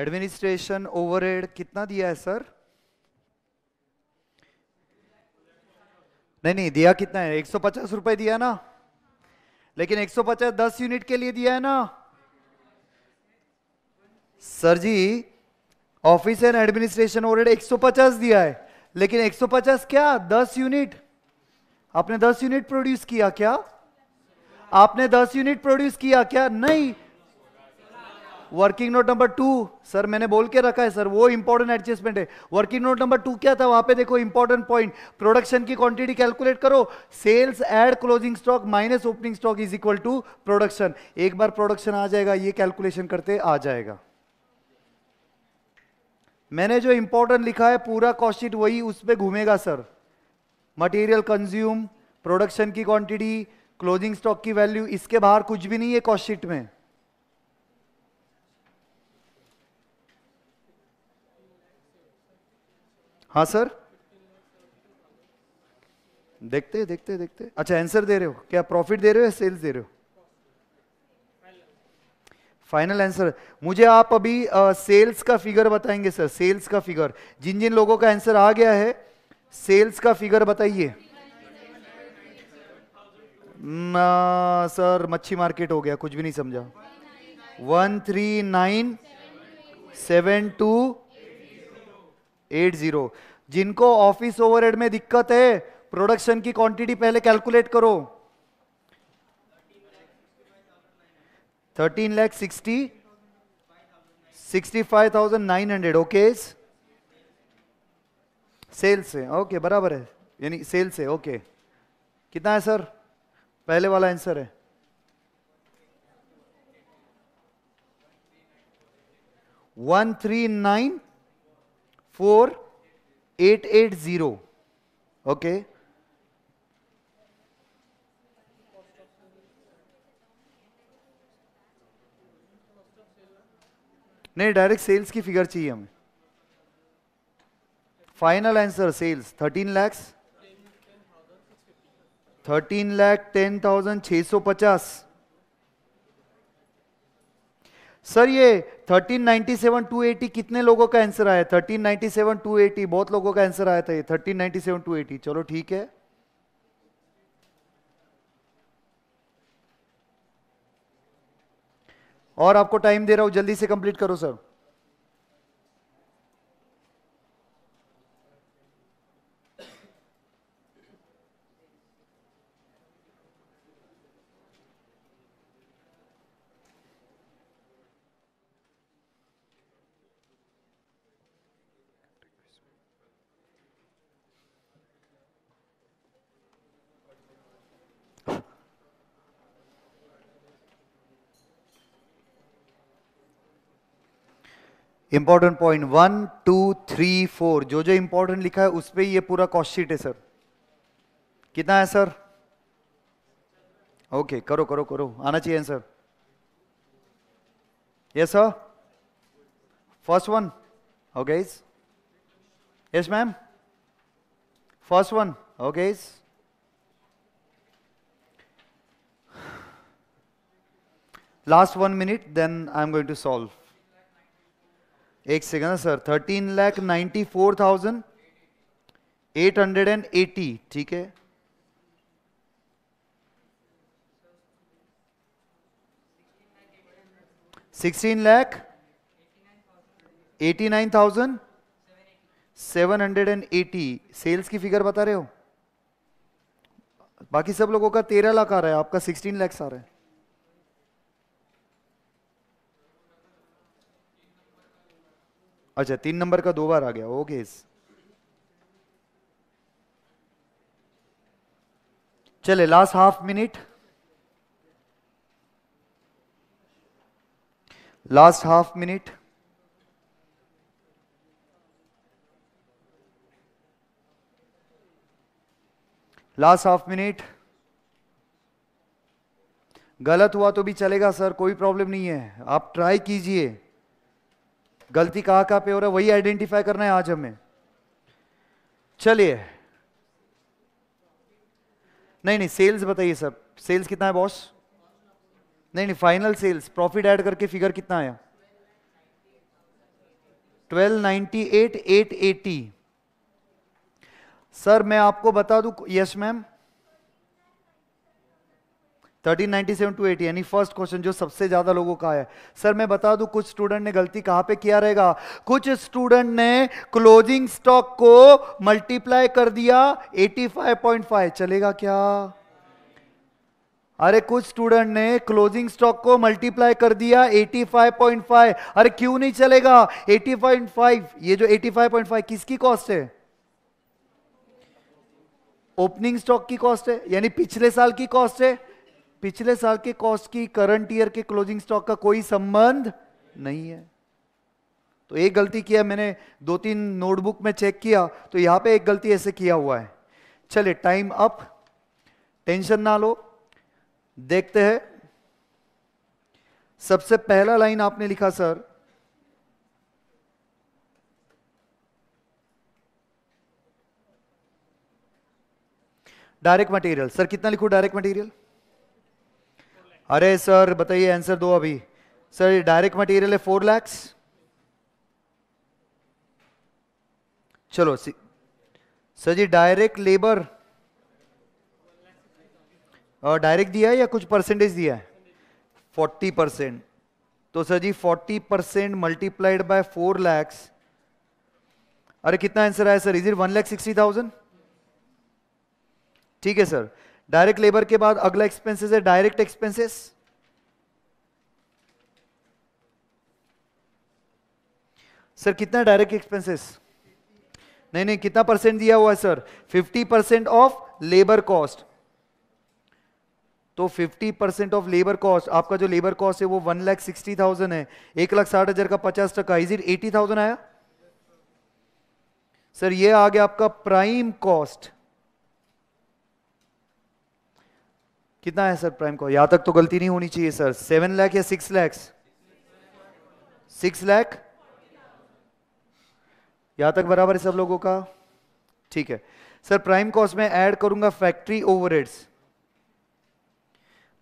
एडमिनिस्ट्रेशन ओवरहेड कितना दिया है सर नहीं नहीं दिया कितना है एक सौ पचास रुपए दिया ना लेकिन एक सौ पचास दस यूनिट के लिए दिया है ना sir ji office and administration overhead 150 दिया है लेकिन 150 क्या 10 यूनिट आपने 10 यूनिट प्रोड्यूस किया क्या आपने 10 यूनिट प्रोड्यूस किया क्या नहीं working note number two sir मैंने बोल के रखा है सर वो इंपॉर्टेंट एडजस्टमेंट है वर्किंग नोट नंबर टू क्या था वहां पे देखो इंपॉर्टेंट पॉइंट प्रोडक्शन की क्वांटिटी कैलकुलेट करो sales add closing stock minus opening stock is equal to production एक बार प्रोडक्शन आ जाएगा ये कैलकुलेशन करते आ जाएगा मैंने जो इंपॉर्टेंट लिखा है पूरा कॉस्टिट वही उस पर घूमेगा सर मटेरियल कंज्यूम प्रोडक्शन की क्वांटिटी क्लोजिंग स्टॉक की वैल्यू इसके बाहर कुछ भी नहीं है कॉस्टिट में हाँ सर देखते देखते देखते अच्छा आंसर दे रहे हो क्या प्रॉफिट दे रहे हो या सेल्स दे रहे हो फाइनल आंसर मुझे आप अभी आ, सेल्स का फिगर बताएंगे सर सेल्स का फिगर जिन जिन लोगों का आंसर आ गया है सेल्स का फिगर बताइए सर मच्छी मार्केट हो गया कुछ भी नहीं समझा one three nine seven two eight zero जिनको ऑफिस ओवरहेड में दिक्कत है प्रोडक्शन की क्वांटिटी पहले कैलकुलेट करो thirteen lakh sixty sixty five thousand nine hundred okay sales से ओके बराबर है यानी सेल्स से ओके कितना है सर पहले वाला आंसर है one three nine four eight eight zero okay नहीं डायरेक्ट सेल्स की फिगर चाहिए हमें final answer sales thirteen lakhs thirteen lakh ten thousand छ सौ पचास सर ये 1397 280 कितने लोगों का आंसर आया 1397 280 बहुत लोगों का आंसर आया था ये 1397 280 चलो ठीक है और आपको टाइम दे रहा हूं जल्दी से कंप्लीट करो sir important point one two three four जो जो इंपॉर्टेंट लिखा है उस पर ये पूरा कॉस्टशीट है सर कितना है सर ओके okay, करो करो करो आना चाहिए answer yes sir first one okay yes ma'am first one okay last one minute then I am going to solve एक second sir thirteen lakh ninety four thousand eight hundred and eighty ठीक है sixteen lakh eighty nine thousand seven hundred and eighty sales की figure बता रहे हो बाकी सब लोगों का तेरह लाख आ रहा है आपका सिक्सटीन लैक्स आ रहा है अच्छा तीन नंबर का दो बार आ गया ओके इस चले last half minute last half minute last half minute गलत हुआ तो भी चलेगा सर कोई प्रॉब्लम नहीं है आप ट्राई कीजिए गलती कहां कहां पे हो रहा है वही आइडेंटिफाई करना है आज हमें चलिए नहीं नहीं सेल्स बताइए सब सेल्स कितना है बॉस नहीं नहीं फाइनल सेल्स प्रॉफिट ऐड करके फिगर कितना आया twelve ninety eight eight eighty sir मैं आपको बता दूं यस मैम 1397 टू 80 यानी फर्स्ट क्वेश्चन जो सबसे ज़्यादा लोगों का है सर मैं बता दूं कुछ स्टूडेंट ने गलती कहां पे किया रहेगा कुछ स्टूडेंट ने क्लोजिंग स्टॉक को मल्टीप्लाई कर दिया 85.5 चलेगा क्या अरे कुछ स्टूडेंट ने क्लोजिंग स्टॉक को मल्टीप्लाई कर दिया 85.5 अरे क्यों नहीं चलेगा 85.5 ये जो 85.5 किसकी कॉस्ट है ओपनिंग स्टॉक की कॉस्ट है यानी पिछले साल की कॉस्ट है पिछले साल के कॉस्ट की करंट ईयर के क्लोजिंग स्टॉक का कोई संबंध नहीं है तो एक गलती किया मैंने दो तीन नोटबुक में चेक किया तो यहां पे एक गलती ऐसे किया हुआ है चले टाइम अप टेंशन ना लो देखते हैं सबसे पहला लाइन आपने लिखा सर डायरेक्ट मटेरियल सर कितना लिखो डायरेक्ट मटेरियल अरे सर बताइए आंसर दो अभी सर डायरेक्ट मटेरियल है फोर लैक्स चलो सर जी डायरेक्ट लेबर और डायरेक्ट दिया है या कुछ परसेंटेज दिया है फोर्टी परसेंट तो sir ji forty percent multiplied by four lakhs अरे कितना आंसर आया sir is it one lakh sixty thousand ठीक है सर डायरेक्ट लेबर के बाद अगला एक्सपेंसेस है डायरेक्ट एक्सपेंसेस सर कितना डायरेक्ट एक्सपेंसेस नहीं नहीं कितना परसेंट दिया हुआ है sir 50 percent of labour cost तो 50 परसेंट ऑफ लेबर कॉस्ट आपका जो लेबर कॉस्ट है वो वन लाख सिक्सटी थाउजेंड है एक लाख साठ हजार का पचास टका इज इट एटी थाउजेंड आया सर ये आ गया आपका प्राइम कॉस्ट कितना है सर प्राइम कॉस्ट यहां तक तो गलती नहीं होनी चाहिए सर सेवन लाख या सिक्स लैक्स सिक्स लैख यहां तक बराबर है सब लोगों का ठीक है सर प्राइम कॉस्ट में ऐड करूंगा factory overheads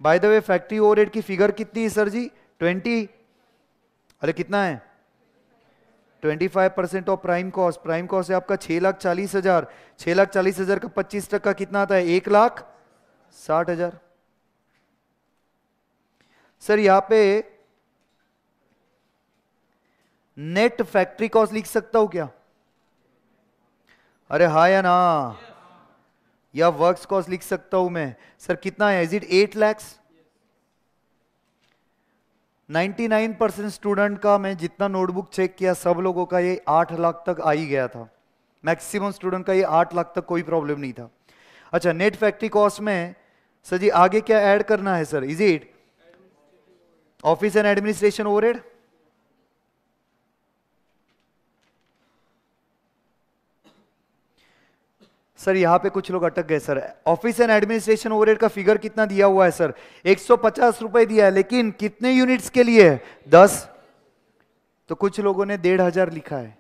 by the way factory overhead की फिगर कितनी है सर जी ट्वेंटी अरे कितना है twenty five percent of prime cost prime cost है आपका छह लाख चालीस हजार छह लाख चालीस हजार का पच्चीस टक्का कितना आता है एक लाख साठ हजार सर यहां पे नेट फैक्ट्री कॉस्ट लिख सकता हूं क्या अरे हा या ना या वर्क्स कॉस्ट लिख सकता हूं मैं सर कितना है is it eight lakhs 99 percent student का मैं जितना नोटबुक चेक किया सब लोगों का ये आठ लाख तक आ ही गया था मैक्सिमम स्टूडेंट का ये आठ लाख तक कोई प्रॉब्लम नहीं था अच्छा नेट फैक्ट्री कॉस्ट में सर जी आगे क्या ऐड करना है sir is it office and administration overhead sir यहां पे कुछ लोग अटक गए sir office and administration overhead का फिगर कितना दिया हुआ है सर 150 रुपए दिया है लेकिन कितने यूनिट्स के लिए दस तो कुछ लोगों ने डेढ़ हजार लिखा है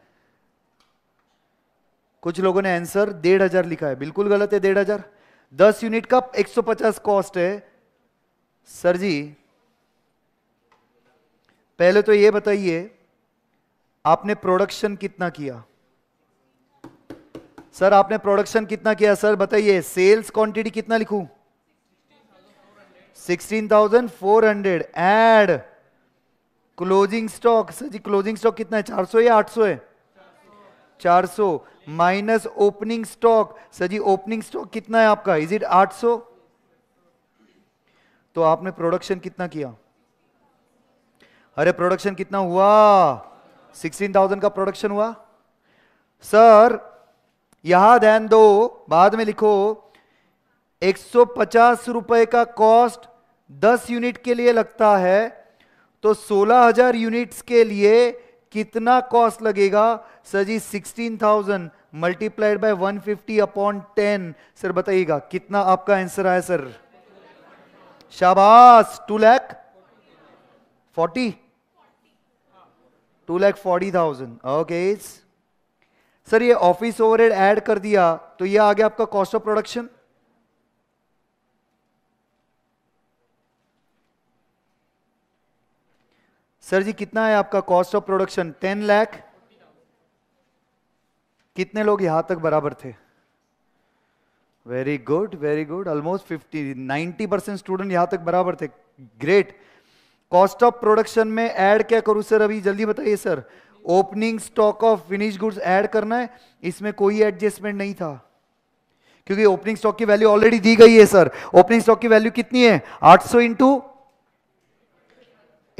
कुछ लोगों ने आंसर डेढ़ हजार लिखा है बिल्कुल गलत है डेढ़ हजार दस यूनिट का 150 कॉस्ट है सर जी पहले तो ये बताइए आपने प्रोडक्शन कितना किया सर आपने प्रोडक्शन कितना किया सर बताइए सेल्स क्वांटिटी कितना लिखूं 16,400 add closing stock sir ji closing stock कितना है 400 या 800 है 400 minus opening stock sir ji opening stock कितना है आपका इज इट 800 तो आपने प्रोडक्शन कितना किया अरे प्रोडक्शन कितना हुआ सिक्सटीन थाउजेंड का प्रोडक्शन हुआ सर यहां ध्यान दो बाद में लिखो पचास रुपए का कॉस्ट 10 यूनिट के लिए लगता है तो 16000 यूनिट्स के लिए कितना कॉस्ट लगेगा sir ji 16000 multiplied by 150 upon 10 sir बताइएगा कितना आपका आंसर आया सर शाबाश two lakh forty two lakh forty thousand okay sir ये ऑफिस ओवरहेड ऐड कर दिया तो ये आ गया आपका cost of production sir ji कितना है आपका cost of production ten lakh कितने लोग यहां तक बराबर थे very good very good almost fifty ninety percent student यहां तक बराबर थे ग्रेट कॉस्ट ऑफ प्रोडक्शन में ऐड क्या करूं सर अभी जल्दी बताइए sir opening stock of finish goods add करना है इसमें कोई एडजस्टमेंट नहीं था क्योंकि ओपनिंग स्टॉक की वैल्यू ऑलरेडी दी गई है सर ओपनिंग स्टॉक की वैल्यू कितनी है 800 सौ into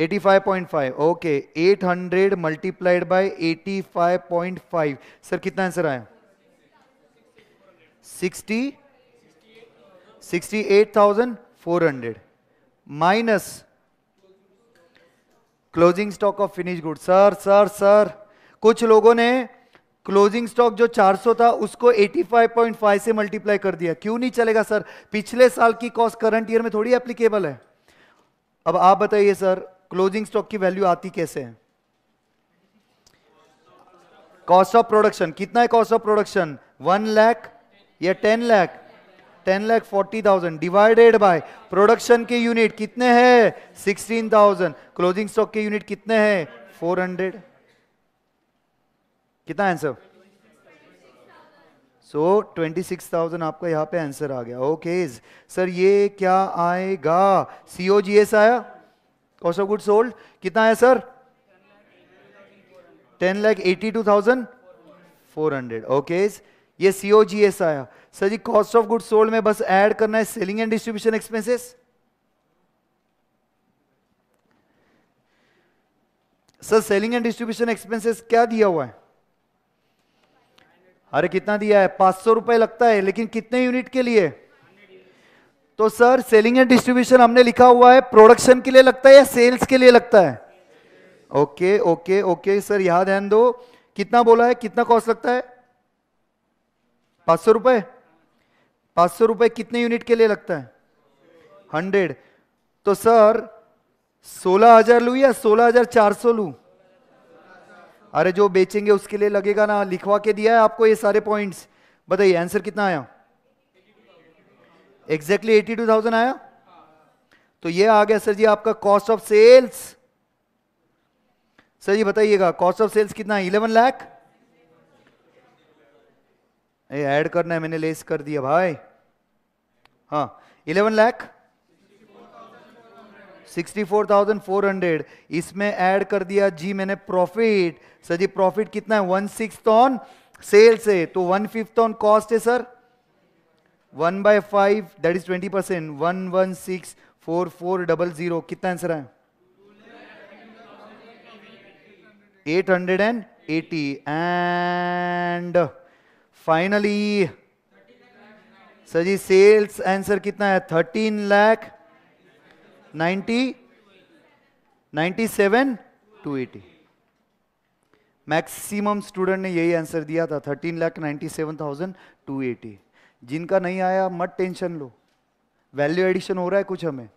eighty okay 800 hundred multiplied by eighty sir कितना आंसर आया 60 68,400 minus closing stock of finish good sir sir sir कुछ लोगों ने क्लोजिंग स्टॉक जो 400 था उसको 85.5 से मल्टीप्लाई कर दिया क्यों नहीं चलेगा सर पिछले साल की कॉस्ट करंट ईयर में थोड़ी एप्लीकेबल है अब आप बताइए सर क्लोजिंग स्टॉक की वैल्यू आती कैसे है कॉस्ट ऑफ प्रोडक्शन कितना है cost of production one lakh या ten lakh ten lakh forty thousand divided by production के यूनिट कितने हैं सिक्सटीन थाउजेंड क्लोजिंग स्टॉक के यूनिट कितने हैं फोर हंड्रेड कितना answer so twenty six thousand आपका यहां पे आंसर आ गया ओके okay. सर ये क्या आएगा सीओ जी एस आया कॉस्ट ऑफ गुड सोल्ड कितना है sir ten lakh eighty two thousand four hundred okay ये सी जी एस आया sir ji cost of good sold में बस ऐड करना है selling and distribution expenses sir selling and distribution expenses क्या दिया हुआ है अरे कितना दिया है पांच सौ रुपए लगता है लेकिन कितने यूनिट के लिए तो सर सेलिंग एंड डिस्ट्रीब्यूशन हमने लिखा हुआ है प्रोडक्शन के लिए लगता है या सेल्स के लिए लगता है ओके ओके ओके सर यहां ध्यान दो कितना बोला है कितना कॉस्ट लगता है पांच सौ रुपए पांच सौ रुपए कितने यूनिट के लिए लगता है हंड्रेड तो सर सोलह हजार लू या सोलह हजार चार सौ लू अरे जो बेचेंगे उसके लिए लगेगा ना लिखवा के दिया है आपको ये सारे पॉइंट्स बताइए आंसर कितना आया एग्जैक्टली एटी टू थाउजेंड आया तो ये आ गया सर जी आपका cost of sales sir ji बताइएगा कॉस्ट ऑफ सेल्स कितना है इलेवन लाख ये ऐड करना है मैंने लेस कर दिया भाई हाँ eleven lakh sixty four thousand four hundred इसमें ऐड कर दिया जी मैंने प्रॉफिट सर जी प्रॉफिट कितना है वन सिक्स ऑन सेल से तो वन फिफ्थ ऑन कॉस्ट है sir one by five that is twenty percent one one six four four double zero कितना आंसर है eight hundred and eighty and finally sir ji sales answer कितना है thirteen lakh ninety ninety seven two eighty maximum student ने यही answer दिया था thirteen lakh ninety seven thousand two eighty जिनका नहीं आया मत टेंशन लो वैल्यू एडिशन हो रहा है कुछ हमें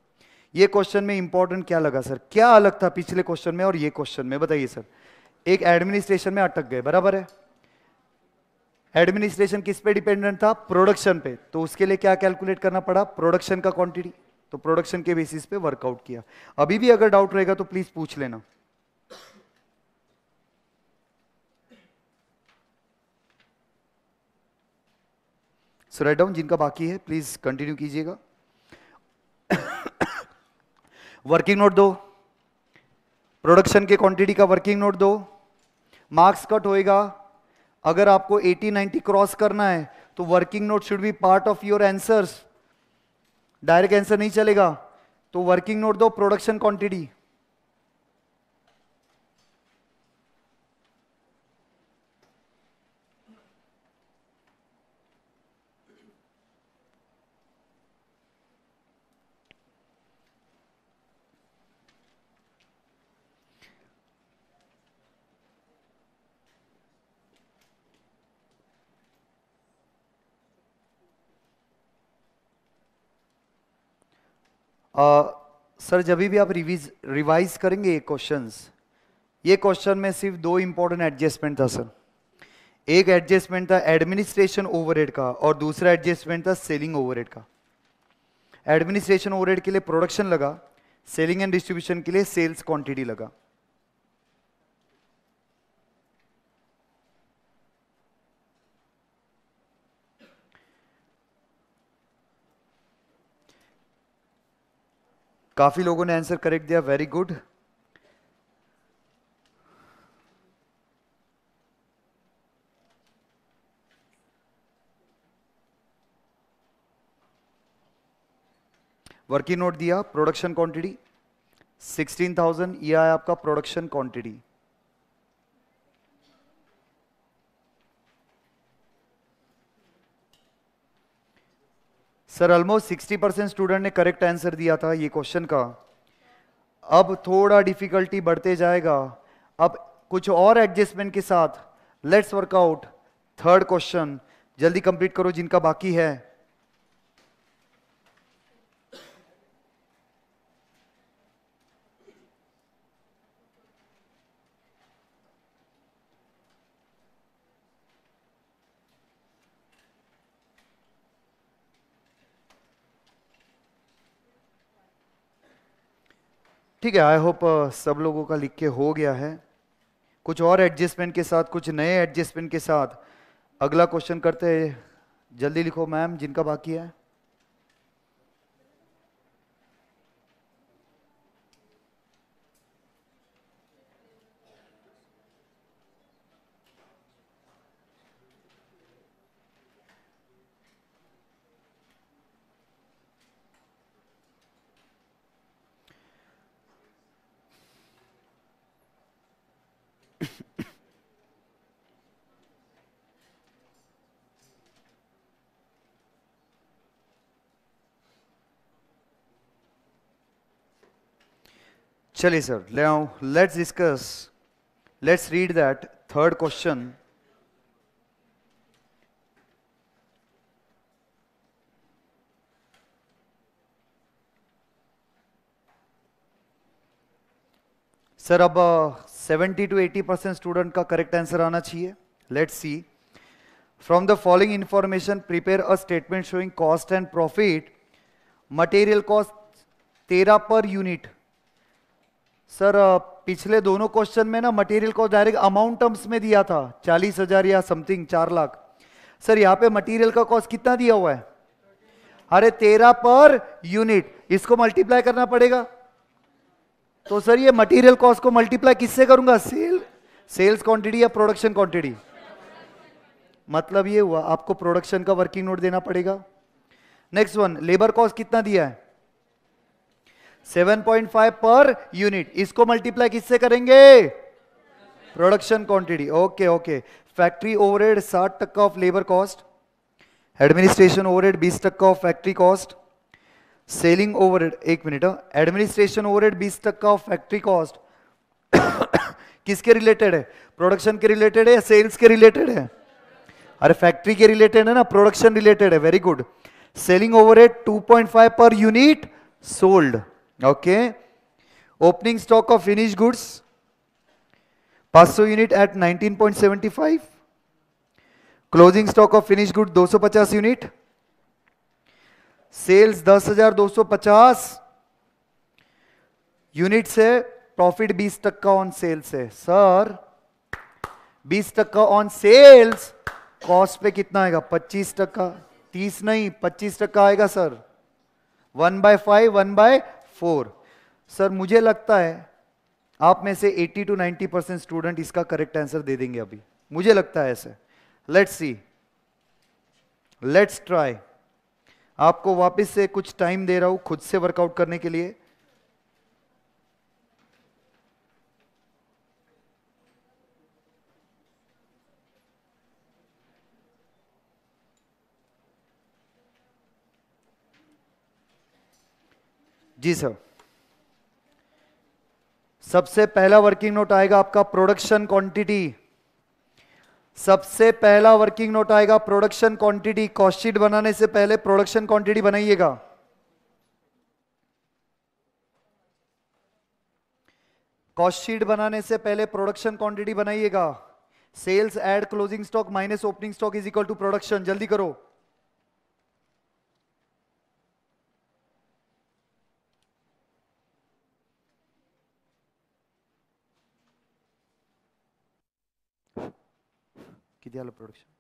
ये क्वेश्चन में इंपॉर्टेंट क्या लगा सर क्या अलग था पिछले क्वेश्चन में और ये क्वेश्चन में बताइए सर एक एडमिनिस्ट्रेशन में अटक गए बराबर है एडमिनिस्ट्रेशन किस पे डिपेंडेंट था प्रोडक्शन पे तो उसके लिए क्या कैलकुलेट करना पड़ा प्रोडक्शन का क्वांटिटी तो प्रोडक्शन के बेसिस पे वर्कआउट किया अभी भी अगर डाउट रहेगा तो प्लीज पूछ लेना सो राइट डाउन जिनका बाकी है प्लीज कंटिन्यू कीजिएगा वर्किंग नोट दो प्रोडक्शन के क्वांटिटी का वर्किंग नोट दो मार्क्स कट होएगा अगर आपको 80 90 क्रॉस करना है तो working note should be part of your answers direct answer नहीं चलेगा तो वर्किंग नोट दो प्रोडक्शन क्वांटिटी सर uh, जब भी आप रिवीज रिवाइज करेंगे ये क्वेश्चंस ये क्वेश्चन में सिर्फ दो इंपॉर्टेंट एडजस्टमेंट था सर एक एडजस्टमेंट था एडमिनिस्ट्रेशन ओवरहेड का और दूसरा एडजस्टमेंट था सेलिंग ओवरहेड का एडमिनिस्ट्रेशन ओवरहेड के लिए प्रोडक्शन लगा सेलिंग एंड डिस्ट्रीब्यूशन के लिए सेल्स क्वांटिटी लगा काफ़ी लोगों ने आंसर करेक्ट दिया वेरी गुड वर्किंग नोट दिया प्रोडक्शन क्वांटिटी 16,000 यह आया आपका production quantity sir almost sixty percent student ने करेक्ट आंसर दिया था ये क्वेश्चन का अब थोड़ा डिफिकल्टी बढ़ते जाएगा अब कुछ और एडजस्टमेंट के साथ लेट्स वर्कआउट थर्ड क्वेश्चन जल्दी कंप्लीट करो जिनका बाकी है ठीक है आई होप uh, सब लोगों का लिख के हो गया है कुछ और एडजस्टमेंट के साथ कुछ नए एडजस्टमेंट के साथ अगला क्वेश्चन करते हैं जल्दी लिखो मैम जिनका बाकी है चलिए सर ले आओ let's discuss let's read that third question sir अब seventy two eighty percent student का करेक्ट आंसर आना चाहिए let's see from the following information prepare a statement showing cost and profit material cost तेरह per unit sir पिछले दोनों question में ना material को डायरेक्ट अमाउंट टर्म्स में दिया था चालीस हजार या समथिंग चार लाख सर यहाँ पे मटेरियल का कॉस्ट कितना दिया हुआ है अरे तेरह पर यूनिट इसको मल्टीप्लाई करना पड़ेगा तो सर ये मटेरियल कॉस्ट को मल्टीप्लाई किससे करूंगा सेल सेल्स क्वांटिटी या प्रोडक्शन क्वांटिटी मतलब ये हुआ आपको प्रोडक्शन का वर्किंग नोट देना पड़ेगा नेक्स्ट वन लेबर कॉस्ट कितना दिया है 7.5 पर यूनिट इसको मल्टीप्लाई किससे करेंगे production quantity okay okay factory overhead 60 टक्का of labour cost administration overhead 20 टक्का of factory cost selling overhead एक मिनट एडमिनिस्ट्रेशन ओवरहेड 20 टक्का ऑफ फैक्ट्री कॉस्ट किसके रिलेटेड है प्रोडक्शन के रिलेटेड है या सेल्स के रिलेटेड है अरे फैक्ट्री के रिलेटेड है ना प्रोडक्शन रिलेटेड है very good selling overhead 2.5 per unit sold okay opening stock of finished goods 500 unit at 19.75 closing stock of finish good 250 unit sales 10,250 unit से प्रॉफिट 20 टक्का ऑन सेल्स है sir 20 टक्का on sales cost पे कितना आएगा 25 टक्का 30 नहीं 25 टक्का आएगा sir 1 by five one by four sir मुझे लगता है आप में से 80 टू 90 परसेंट स्टूडेंट इसका करेक्ट आंसर दे देंगे अभी मुझे लगता है ऐसे लेट्स सी लेट्स ट्राई आपको वापस से कुछ टाइम दे रहा हूं खुद से वर्कआउट करने के लिए जी सर सबसे पहला वर्किंग नोट आएगा आपका प्रोडक्शन क्वांटिटी सबसे पहला वर्किंग नोट आएगा प्रोडक्शन क्वांटिटी कॉस्टशीट बनाने से पहले प्रोडक्शन क्वांटिटी बनाइएगा कॉस्टशीट बनाने से पहले प्रोडक्शन क्वांटिटी बनाइएगा sales add closing stock minus opening stock is equal to production जल्दी करो la Production.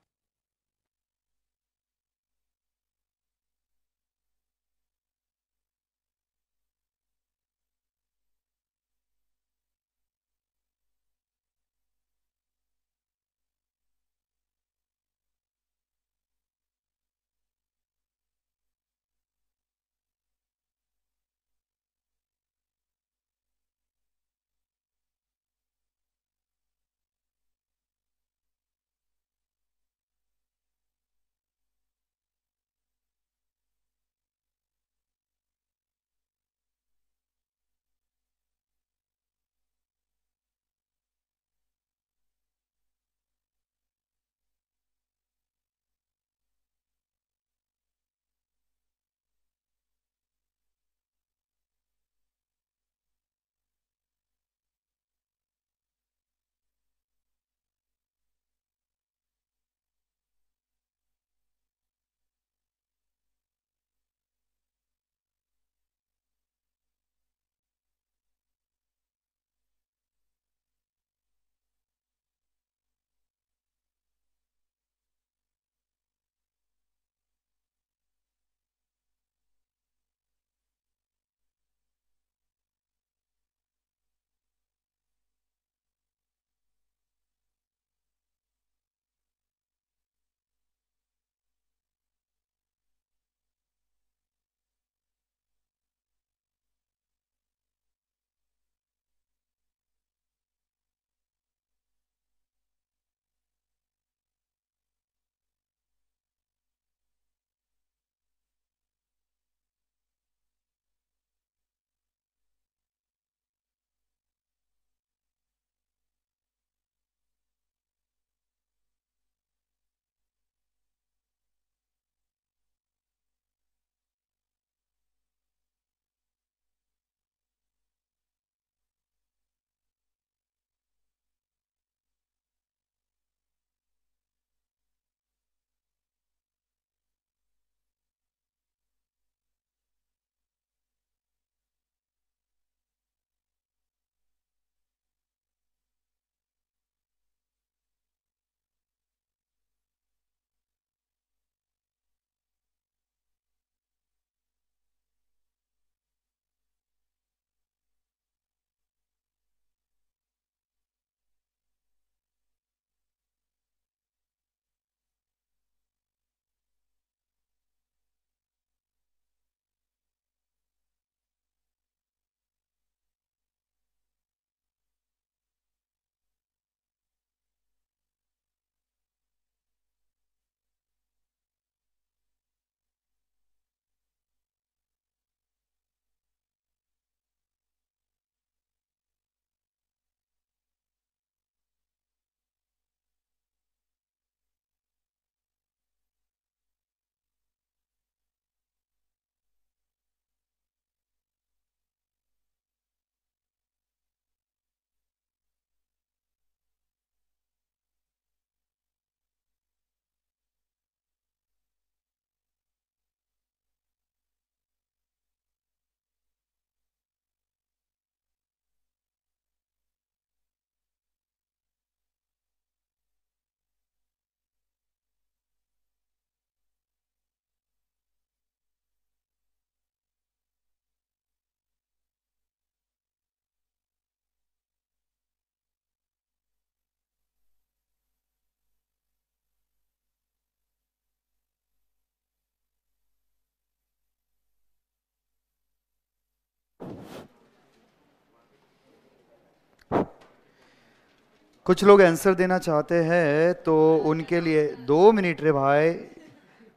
कुछ लोग आंसर देना चाहते हैं तो उनके लिए दो मिनट रे भाई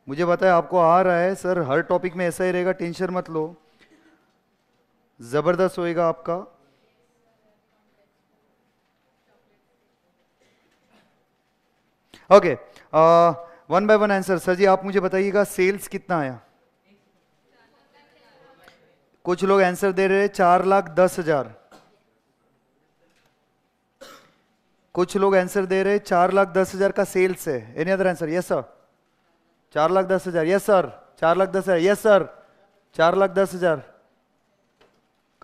मुझे पता है आपको आ रहा है सर हर टॉपिक में ऐसा ही रहेगा टेंशन मत लो ज़बरदस्त होएगा आपका okay one by one answer sir ji आप मुझे बताइएगा सेल्स कितना आया कुछ लोग आंसर दे रहे हैं चार लाख दस हज़ार कुछ लोग आंसर दे रहे चार लाख दस हजार का सेल्स है any other answer yes sir चार लाख दस हजार यस सर चार लाख दस हजार यस सर चार लाख दस हजार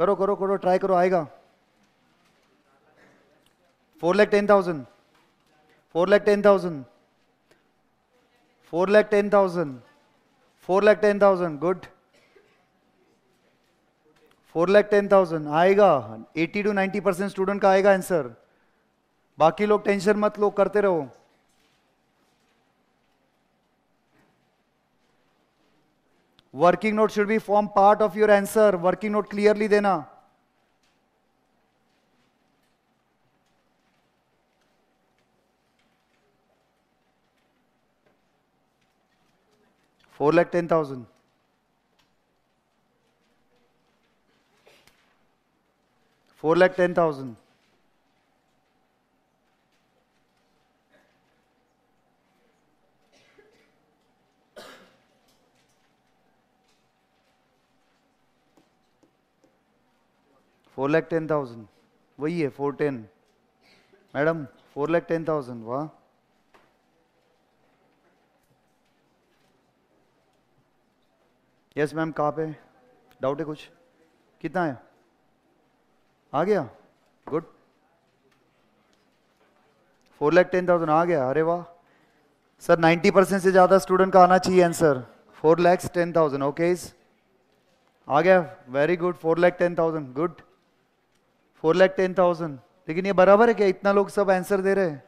करो करो करो ट्राई करो आएगा four lakh ten thousand four lakh ten thousand four lakh ten thousand four lakh ten thousand good four lakh ten thousand आएगा eighty two ninety percent student का आएगा आंसर बाकी लोग टेंशन मत लो करते रहो working note should be form part of your answer working note clearly देना four lakh ten thousand four lakh ten thousand four lakh ten thousand वही है four ten madam four lakh ten thousand वाह यस मैम कहाँ पे डाउट है कुछ कितना है आ गया good four lakh ten thousand आ गया अरे वाह सर नाइन्टी परसेंट से ज़्यादा स्टूडेंट का आना चाहिए answer four lakhs ten thousand okay आ गया very good four lakh ten thousand good four lakh ten thousand लेकिन ये बराबर है क्या इतना लोग सब आंसर दे रहे हैं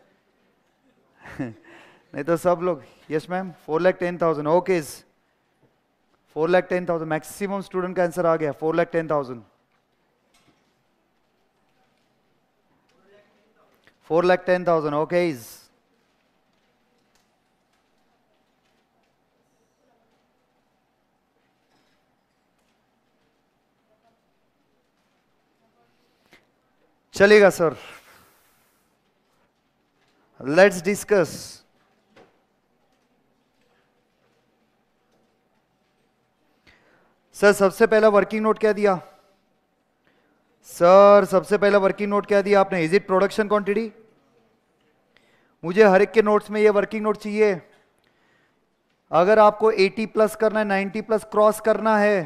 नहीं तो सब लोग yes ma'am four lakh ten thousand okay four lakh ten thousand maximum student का आंसर आ गया four lakh ten thousand four lakh ten thousand okay चलेगा सर लेट्स डिस्कस सर सबसे पहला वर्किंग नोट क्या दिया सर सबसे पहला वर्किंग नोट क्या दिया आपने इज इट प्रोडक्शन क्वांटिटी मुझे हर एक के नोट्स में ये वर्किंग नोट चाहिए अगर आपको 80 प्लस करना है 90 प्लस क्रॉस करना है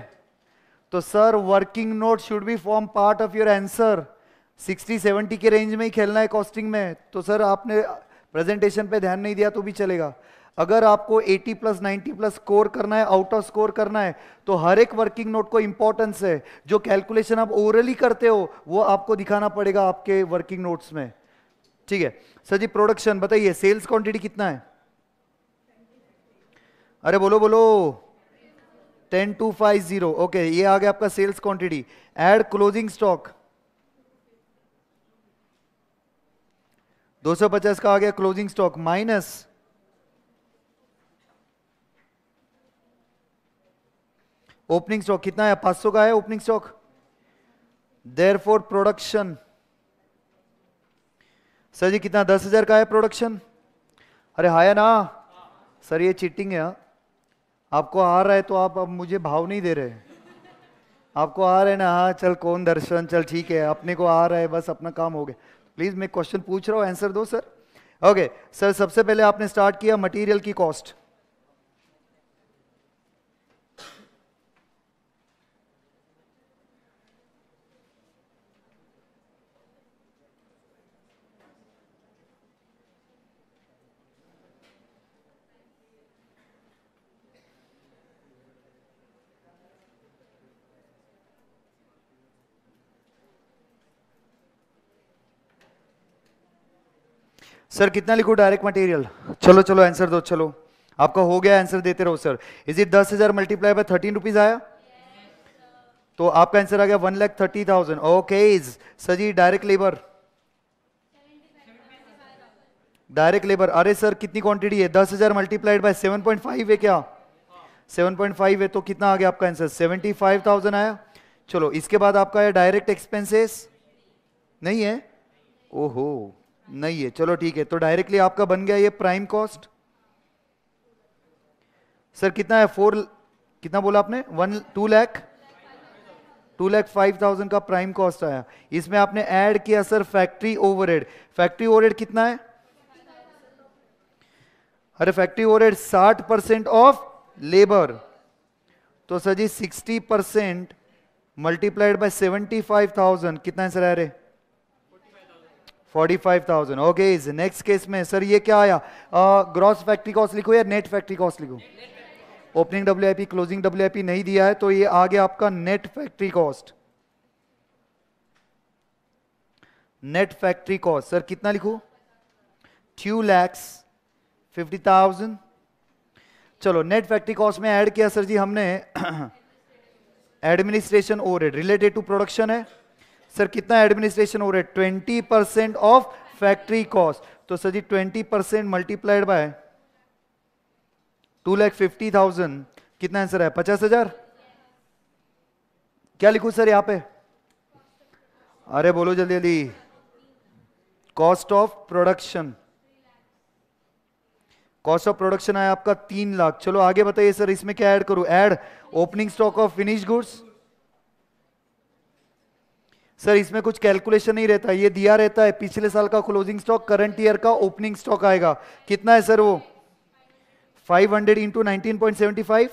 तो sir working note should be form part of your answer sixty seventy के रेंज में ही खेलना है कॉस्टिंग में तो सर आपने प्रेजेंटेशन पे ध्यान नहीं दिया तो भी चलेगा अगर आपको 80 प्लस 90 प्लस स्कोर करना है आउट ऑफ स्कोर करना है तो हर एक वर्किंग नोट को इंपॉर्टेंस है जो कैलकुलेशन आप ओवरली करते हो वो आपको दिखाना पड़ेगा आपके वर्किंग नोट्स में ठीक है सर जी प्रोडक्शन बताइए सेल्स क्वांटिटी कितना है अरे बोलो बोलो ten two five zero okay ये आ गया आपका sales quantity add closing stock 250 का आ गया closing stock minus opening stock कितना है 500 का है opening stock therefore production sir ji कितना दस हजार का है प्रोडक्शन अरे हाया ना सर ये चीटिंग है हाँ। आपको आ रहा है तो आप अब मुझे भाव नहीं दे रहे आपको आ रहे ना हाँ चल कौन दर्शन चल ठीक है अपने को आ रहा है बस अपना काम हो गया प्लीज मैं क्वेश्चन पूछ रहा हूँ आंसर दो सर ओके सर सबसे पहले आपने स्टार्ट किया मटेरियल की कॉस्ट सर कितना लिखो डायरेक्ट मटेरियल चलो चलो आंसर दो चलो आपका हो गया आंसर देते रहो सर इज इट दस हजार मल्टीप्लाई बाय थर्टीन रुपीज आया तो आपका आंसर आ गया one lakh thirty thousand okay sir ji direct labour direct labour अरे सर कितनी क्वांटिटी है दस हजार multiplied by seven point five है क्या सेवन पॉइंट फाइव है तो कितना आ गया आपका आंसर सेवेंटी फाइव थाउजेंड आया चलो इसके बाद आपका डायरेक्ट एक्सपेंसेस नहीं है ओहो नहीं है चलो ठीक है तो डायरेक्टली आपका बन गया ये प्राइम कॉस्ट सर कितना है फोर कितना बोला आपने one two lakh two lakh five thousand का प्राइम कॉस्ट आया इसमें आपने ऐड किया sir factory overhead factory overhead कितना है अरे फैक्ट्री ओवरहेड साठ परसेंट ऑफ लेबर तो sir ji sixty percent multiplied by seventy five thousand कितना है सर अरे 45,000 ओके इस नेक्स्ट केस में सर ये क्या आया ग्रॉस फैक्ट्री कॉस्ट लिखो या नेट फैक्ट्री कॉस्ट लिखो ओपनिंग डब्ल्यू क्लोजिंग डब्ल्यू नहीं दिया है तो ये आ गया आपका net factory cost net factory cost sir कितना लिखो टू लैक्स फिफ्टी थाउजेंड चलो नेट फैक्ट्री कॉस्ट में ऐड किया सर जी हमने administration overhead related to production है सर कितना एडमिनिस्ट्रेशन हो रहा है twenty percent of factory cost तो sir ji twenty percent multiplied by two lakh fifty thousand कितना आंसर है पचास हजार क्या लिखू सर यहां पे अरे बोलो जल्दी जल्दी cost of production cost of production आया आपका तीन लाख चलो आगे बताइए सर इसमें क्या ऐड करूं add opening stock of finish goods sir इसमें कुछ कैलकुलेशन नहीं रहता ये दिया रहता है पिछले साल का क्लोजिंग स्टॉक करंट ईयर का ओपनिंग स्टॉक आएगा कितना है सर वो 500 hundred into nineteen point seventy five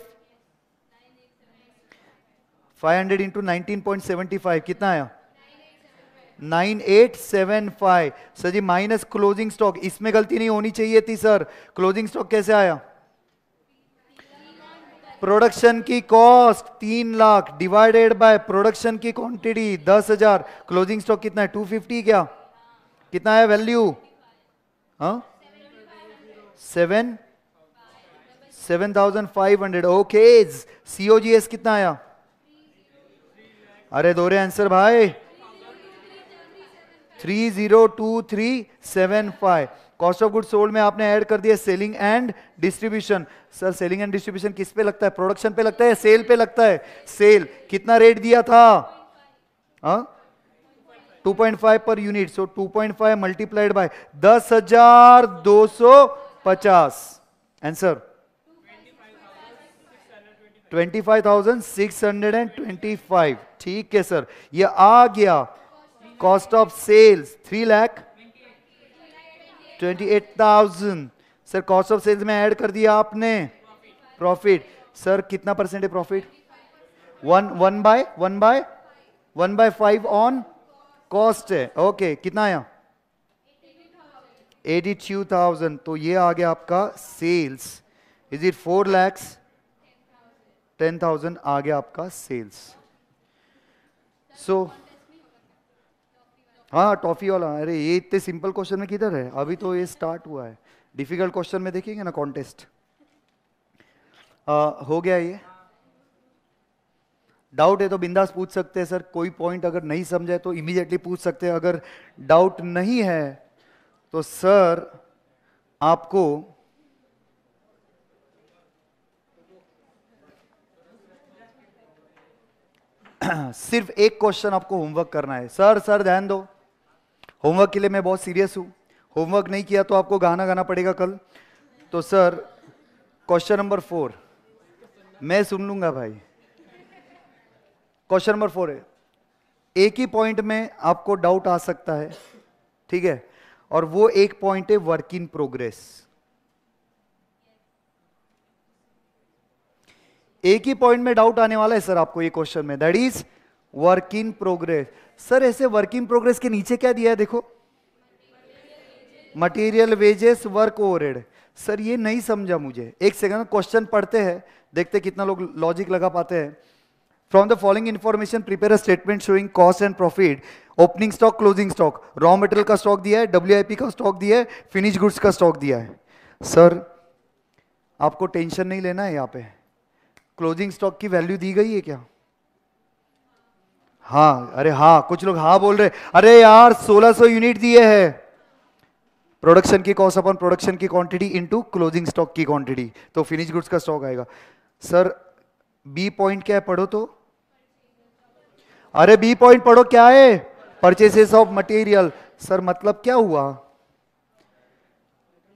five hundred into nineteen point seventy five कितना आया nine eight seven five sir ji minus closing stock इसमें गलती नहीं होनी चाहिए थी सर क्लोजिंग स्टॉक कैसे आया प्रोडक्शन की कॉस्ट तीन लाख डिवाइडेड बाय प्रोडक्शन की क्वांटिटी दस हजार क्लोजिंग स्टॉक कितना है टू फिफ्टी क्या कितना है value seven seven thousand five hundred okay COGS कितना आया अरे दोरे आंसर भाई three zero two three seven five cost of good sold में आपने ऐड कर दिया selling and distribution sir selling and distribution किस पे लगता है प्रोडक्शन पे लगता है सेल पे लगता है सेल कितना रेट दिया था two point five per unit so two point five multiplied by दस हजार दो सो पचास answer twenty five thousand six hundred and twenty five ठीक है सर ये आ गया cost of sales three lakh 28,000 sir cost of sales में ऐड कर दिया आपने प्रॉफिट सर कितना परसेंट है profit one one by one by one by five on cost है ओके okay, कितना आया एटी टू थाउजेंड तो ये आ गया आपका sales is it four lakhs ten thousand आ गया आपका सेल्स सो so, हाँ टॉफ़ी वाला अरे ये इतने सिंपल क्वेश्चन में किधर है अभी तो ये स्टार्ट हुआ है डिफिकल्ट क्वेश्चन में देखेंगे ना कॉन्टेस्ट हो गया ये डाउट है तो बिंदास पूछ सकते हैं सर कोई पॉइंट अगर नहीं समझे तो इमीडिएटली पूछ सकते हैं अगर डाउट नहीं है तो सर आपको सिर्फ एक क्वेश्चन आपको होमवर्क करना है सर सर ध्यान दो होमवर्क के लिए मैं बहुत सीरियस हूँ होमवर्क नहीं किया तो आपको गाना गाना पड़ेगा कल तो सर क्वेश्चन नंबर फोर मैं सुन लूंगा भाई क्वेश्चन नंबर फोर है एक ही पॉइंट में आपको डाउट आ सकता है ठीक है और वो एक पॉइंट है वर्क इन प्रोग्रेस एक ही पॉइंट में डाउट आने वाला है सर आपको ये क्वेश्चन में that is work in progress sir ऐसे वर्किंग प्रोग्रेस के नीचे क्या दिया है देखो material wages work overhead sir ये नहीं समझा मुझे एक सेकंड क्वेश्चन पढ़ते हैं देखते कितना लोग लॉजिक लगा पाते हैं from the following information prepare a statement showing cost and profit opening stock closing stock raw material का स्टॉक दिया है डब्ल्यू का स्टॉक दिया है फिनिश गुड्स का स्टॉक दिया है सर आपको टेंशन नहीं लेना है यहाँ पे क्लोजिंग स्टॉक की वैल्यू दी गई है क्या हाँ अरे हाँ कुछ लोग हाँ बोल रहे अरे यार 1600 यूनिट दिए है प्रोडक्शन की कॉस्ट अपन प्रोडक्शन की क्वांटिटी इनटू क्लोजिंग स्टॉक की क्वांटिटी तो फिनिश गुड्स का स्टॉक आएगा सर बी पॉइंट क्या है पढ़ो तो अरे बी पॉइंट पढ़ो क्या है परचेसेस ऑफ मटेरियल सर मतलब क्या हुआ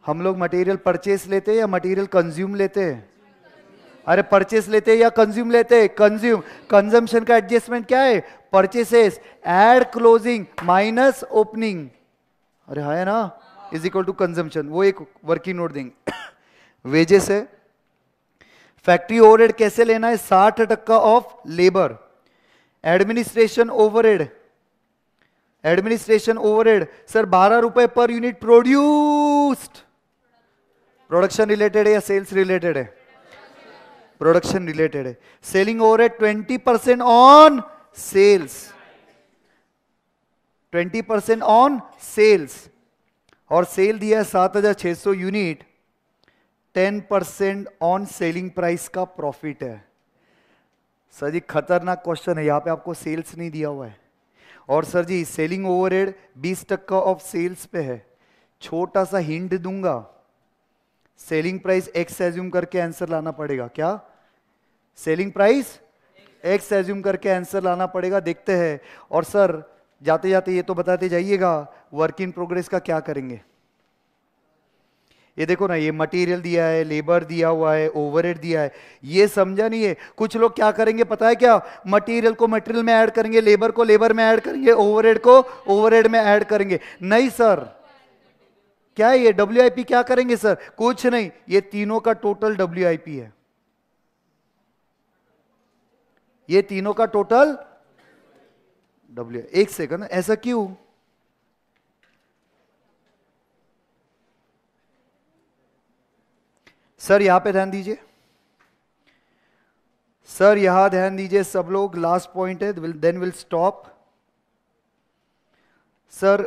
हम लोग मटेरियल परचेस लेते हैं या मटेरियल कंज्यूम लेते हैं अरे परचेस लेते या कंज्यूम लेते कंज्यूम कंजम्पशन का एडजस्टमेंट क्या है purchases add closing minus opening अरे है ना इज इक्वल टू कंजम्पशन वो एक वर्किंग नोट देंगे वेजेस है फैक्ट्री ओवरहेड कैसे लेना है साठ टक्का of labour administration overhead administration overhead sir बारह रुपए per unit produced production related है या सेल्स रिलेटेड है प्रोडक्शन रिलेटेड है सेलिंग ओवर है twenty percent on sales twenty percent on sales और सेल दिया है सात हजार छह सौ unit ten percent on selling price का प्रॉफिट है सर जी खतरनाक क्वेश्चन है यहां पे आपको सेल्स नहीं दिया हुआ है और सर जी सेलिंग ओवरहेड 20 टक्का ऑफ सेल्स पे है छोटा सा हिंट दूंगा सेलिंग प्राइस एक्स एज्यूम करके आंसर लाना पड़ेगा क्या सेलिंग प्राइस एक्स एज्यूम करके आंसर लाना पड़ेगा देखते हैं और सर जाते जाते ये तो बताते जाइएगा वर्क इन प्रोग्रेस का क्या करेंगे ये देखो ना ये मटेरियल दिया है लेबर दिया हुआ है ओवर दिया है ये समझा नहीं है कुछ लोग क्या करेंगे पता है क्या मटेरियल को मटेरियल में ऐड करेंगे लेबर को लेबर में ऐड करेंगे ओवर को ओवर में ऐड करेंगे नहीं सर क्या है ये डब्ल्यू क्या करेंगे सर कुछ नहीं ये तीनों का टोटल डब्ल्यू है ये तीनों का टोटल डब्ल्यू एक सेकंड ऐसा क्यों सर यहां पे ध्यान दीजिए सर यहां ध्यान दीजिए सब लोग लास्ट पॉइंट है देन विल स्टॉप सर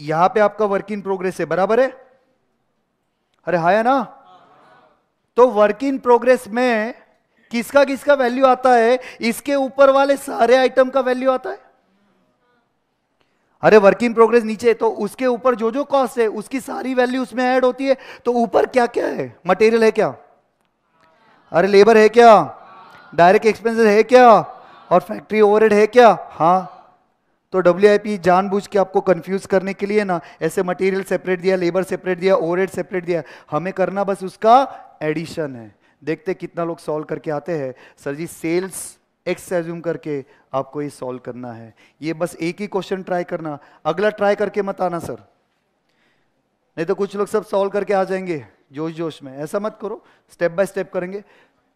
यहां पे आपका वर्क इन प्रोग्रेस है बराबर है अरे हाया ना तो वर्क इन प्रोग्रेस में किसका किसका वैल्यू आता है इसके ऊपर वाले सारे आइटम का वैल्यू आता है अरे वर्क इन प्रोग्रेस नीचे तो उसके ऊपर जो जो कॉस्ट है उसकी सारी वैल्यू उसमें ऐड होती है तो ऊपर क्या क्या है मटेरियल है क्या अरे लेबर है क्या डायरेक्ट एक्सपेंसेस है क्या और फैक्ट्री ओवरहेड है क्या हाँ तो डब्ल्यू जानबूझ के आपको कंफ्यूज करने के लिए ना ऐसे मटेरियल सेपरेट दिया लेबर सेपरेट दिया ओवर सेपरेट दिया हमें करना बस उसका एडिशन है देखते कितना लोग सॉल्व करके आते हैं सर जी सेल्स एक्स से एज्यूम करके आपको ये सॉल्व करना है ये बस एक ही क्वेश्चन ट्राई करना अगला ट्राई करके मत आना सर नहीं तो कुछ लोग सब सॉल्व करके आ जाएंगे जोश जोश में ऐसा मत करो स्टेप बाय स्टेप करेंगे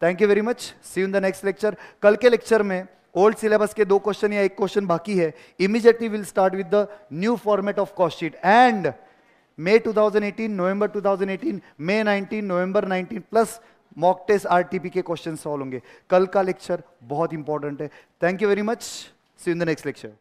thank you very much see in the next lecture कल के लेक्चर में ओल्ड सिलेबस के दो क्वेश्चन या एक क्वेश्चन बाकी है immediately will start with the new format of cost sheet and May 2018 November 2018 May 19 November 19 plus mock test RTP के क्वेश्चन सॉल्व होंगे कल का लेक्चर बहुत इंपॉर्टेंट है thank you very much see in the next lecture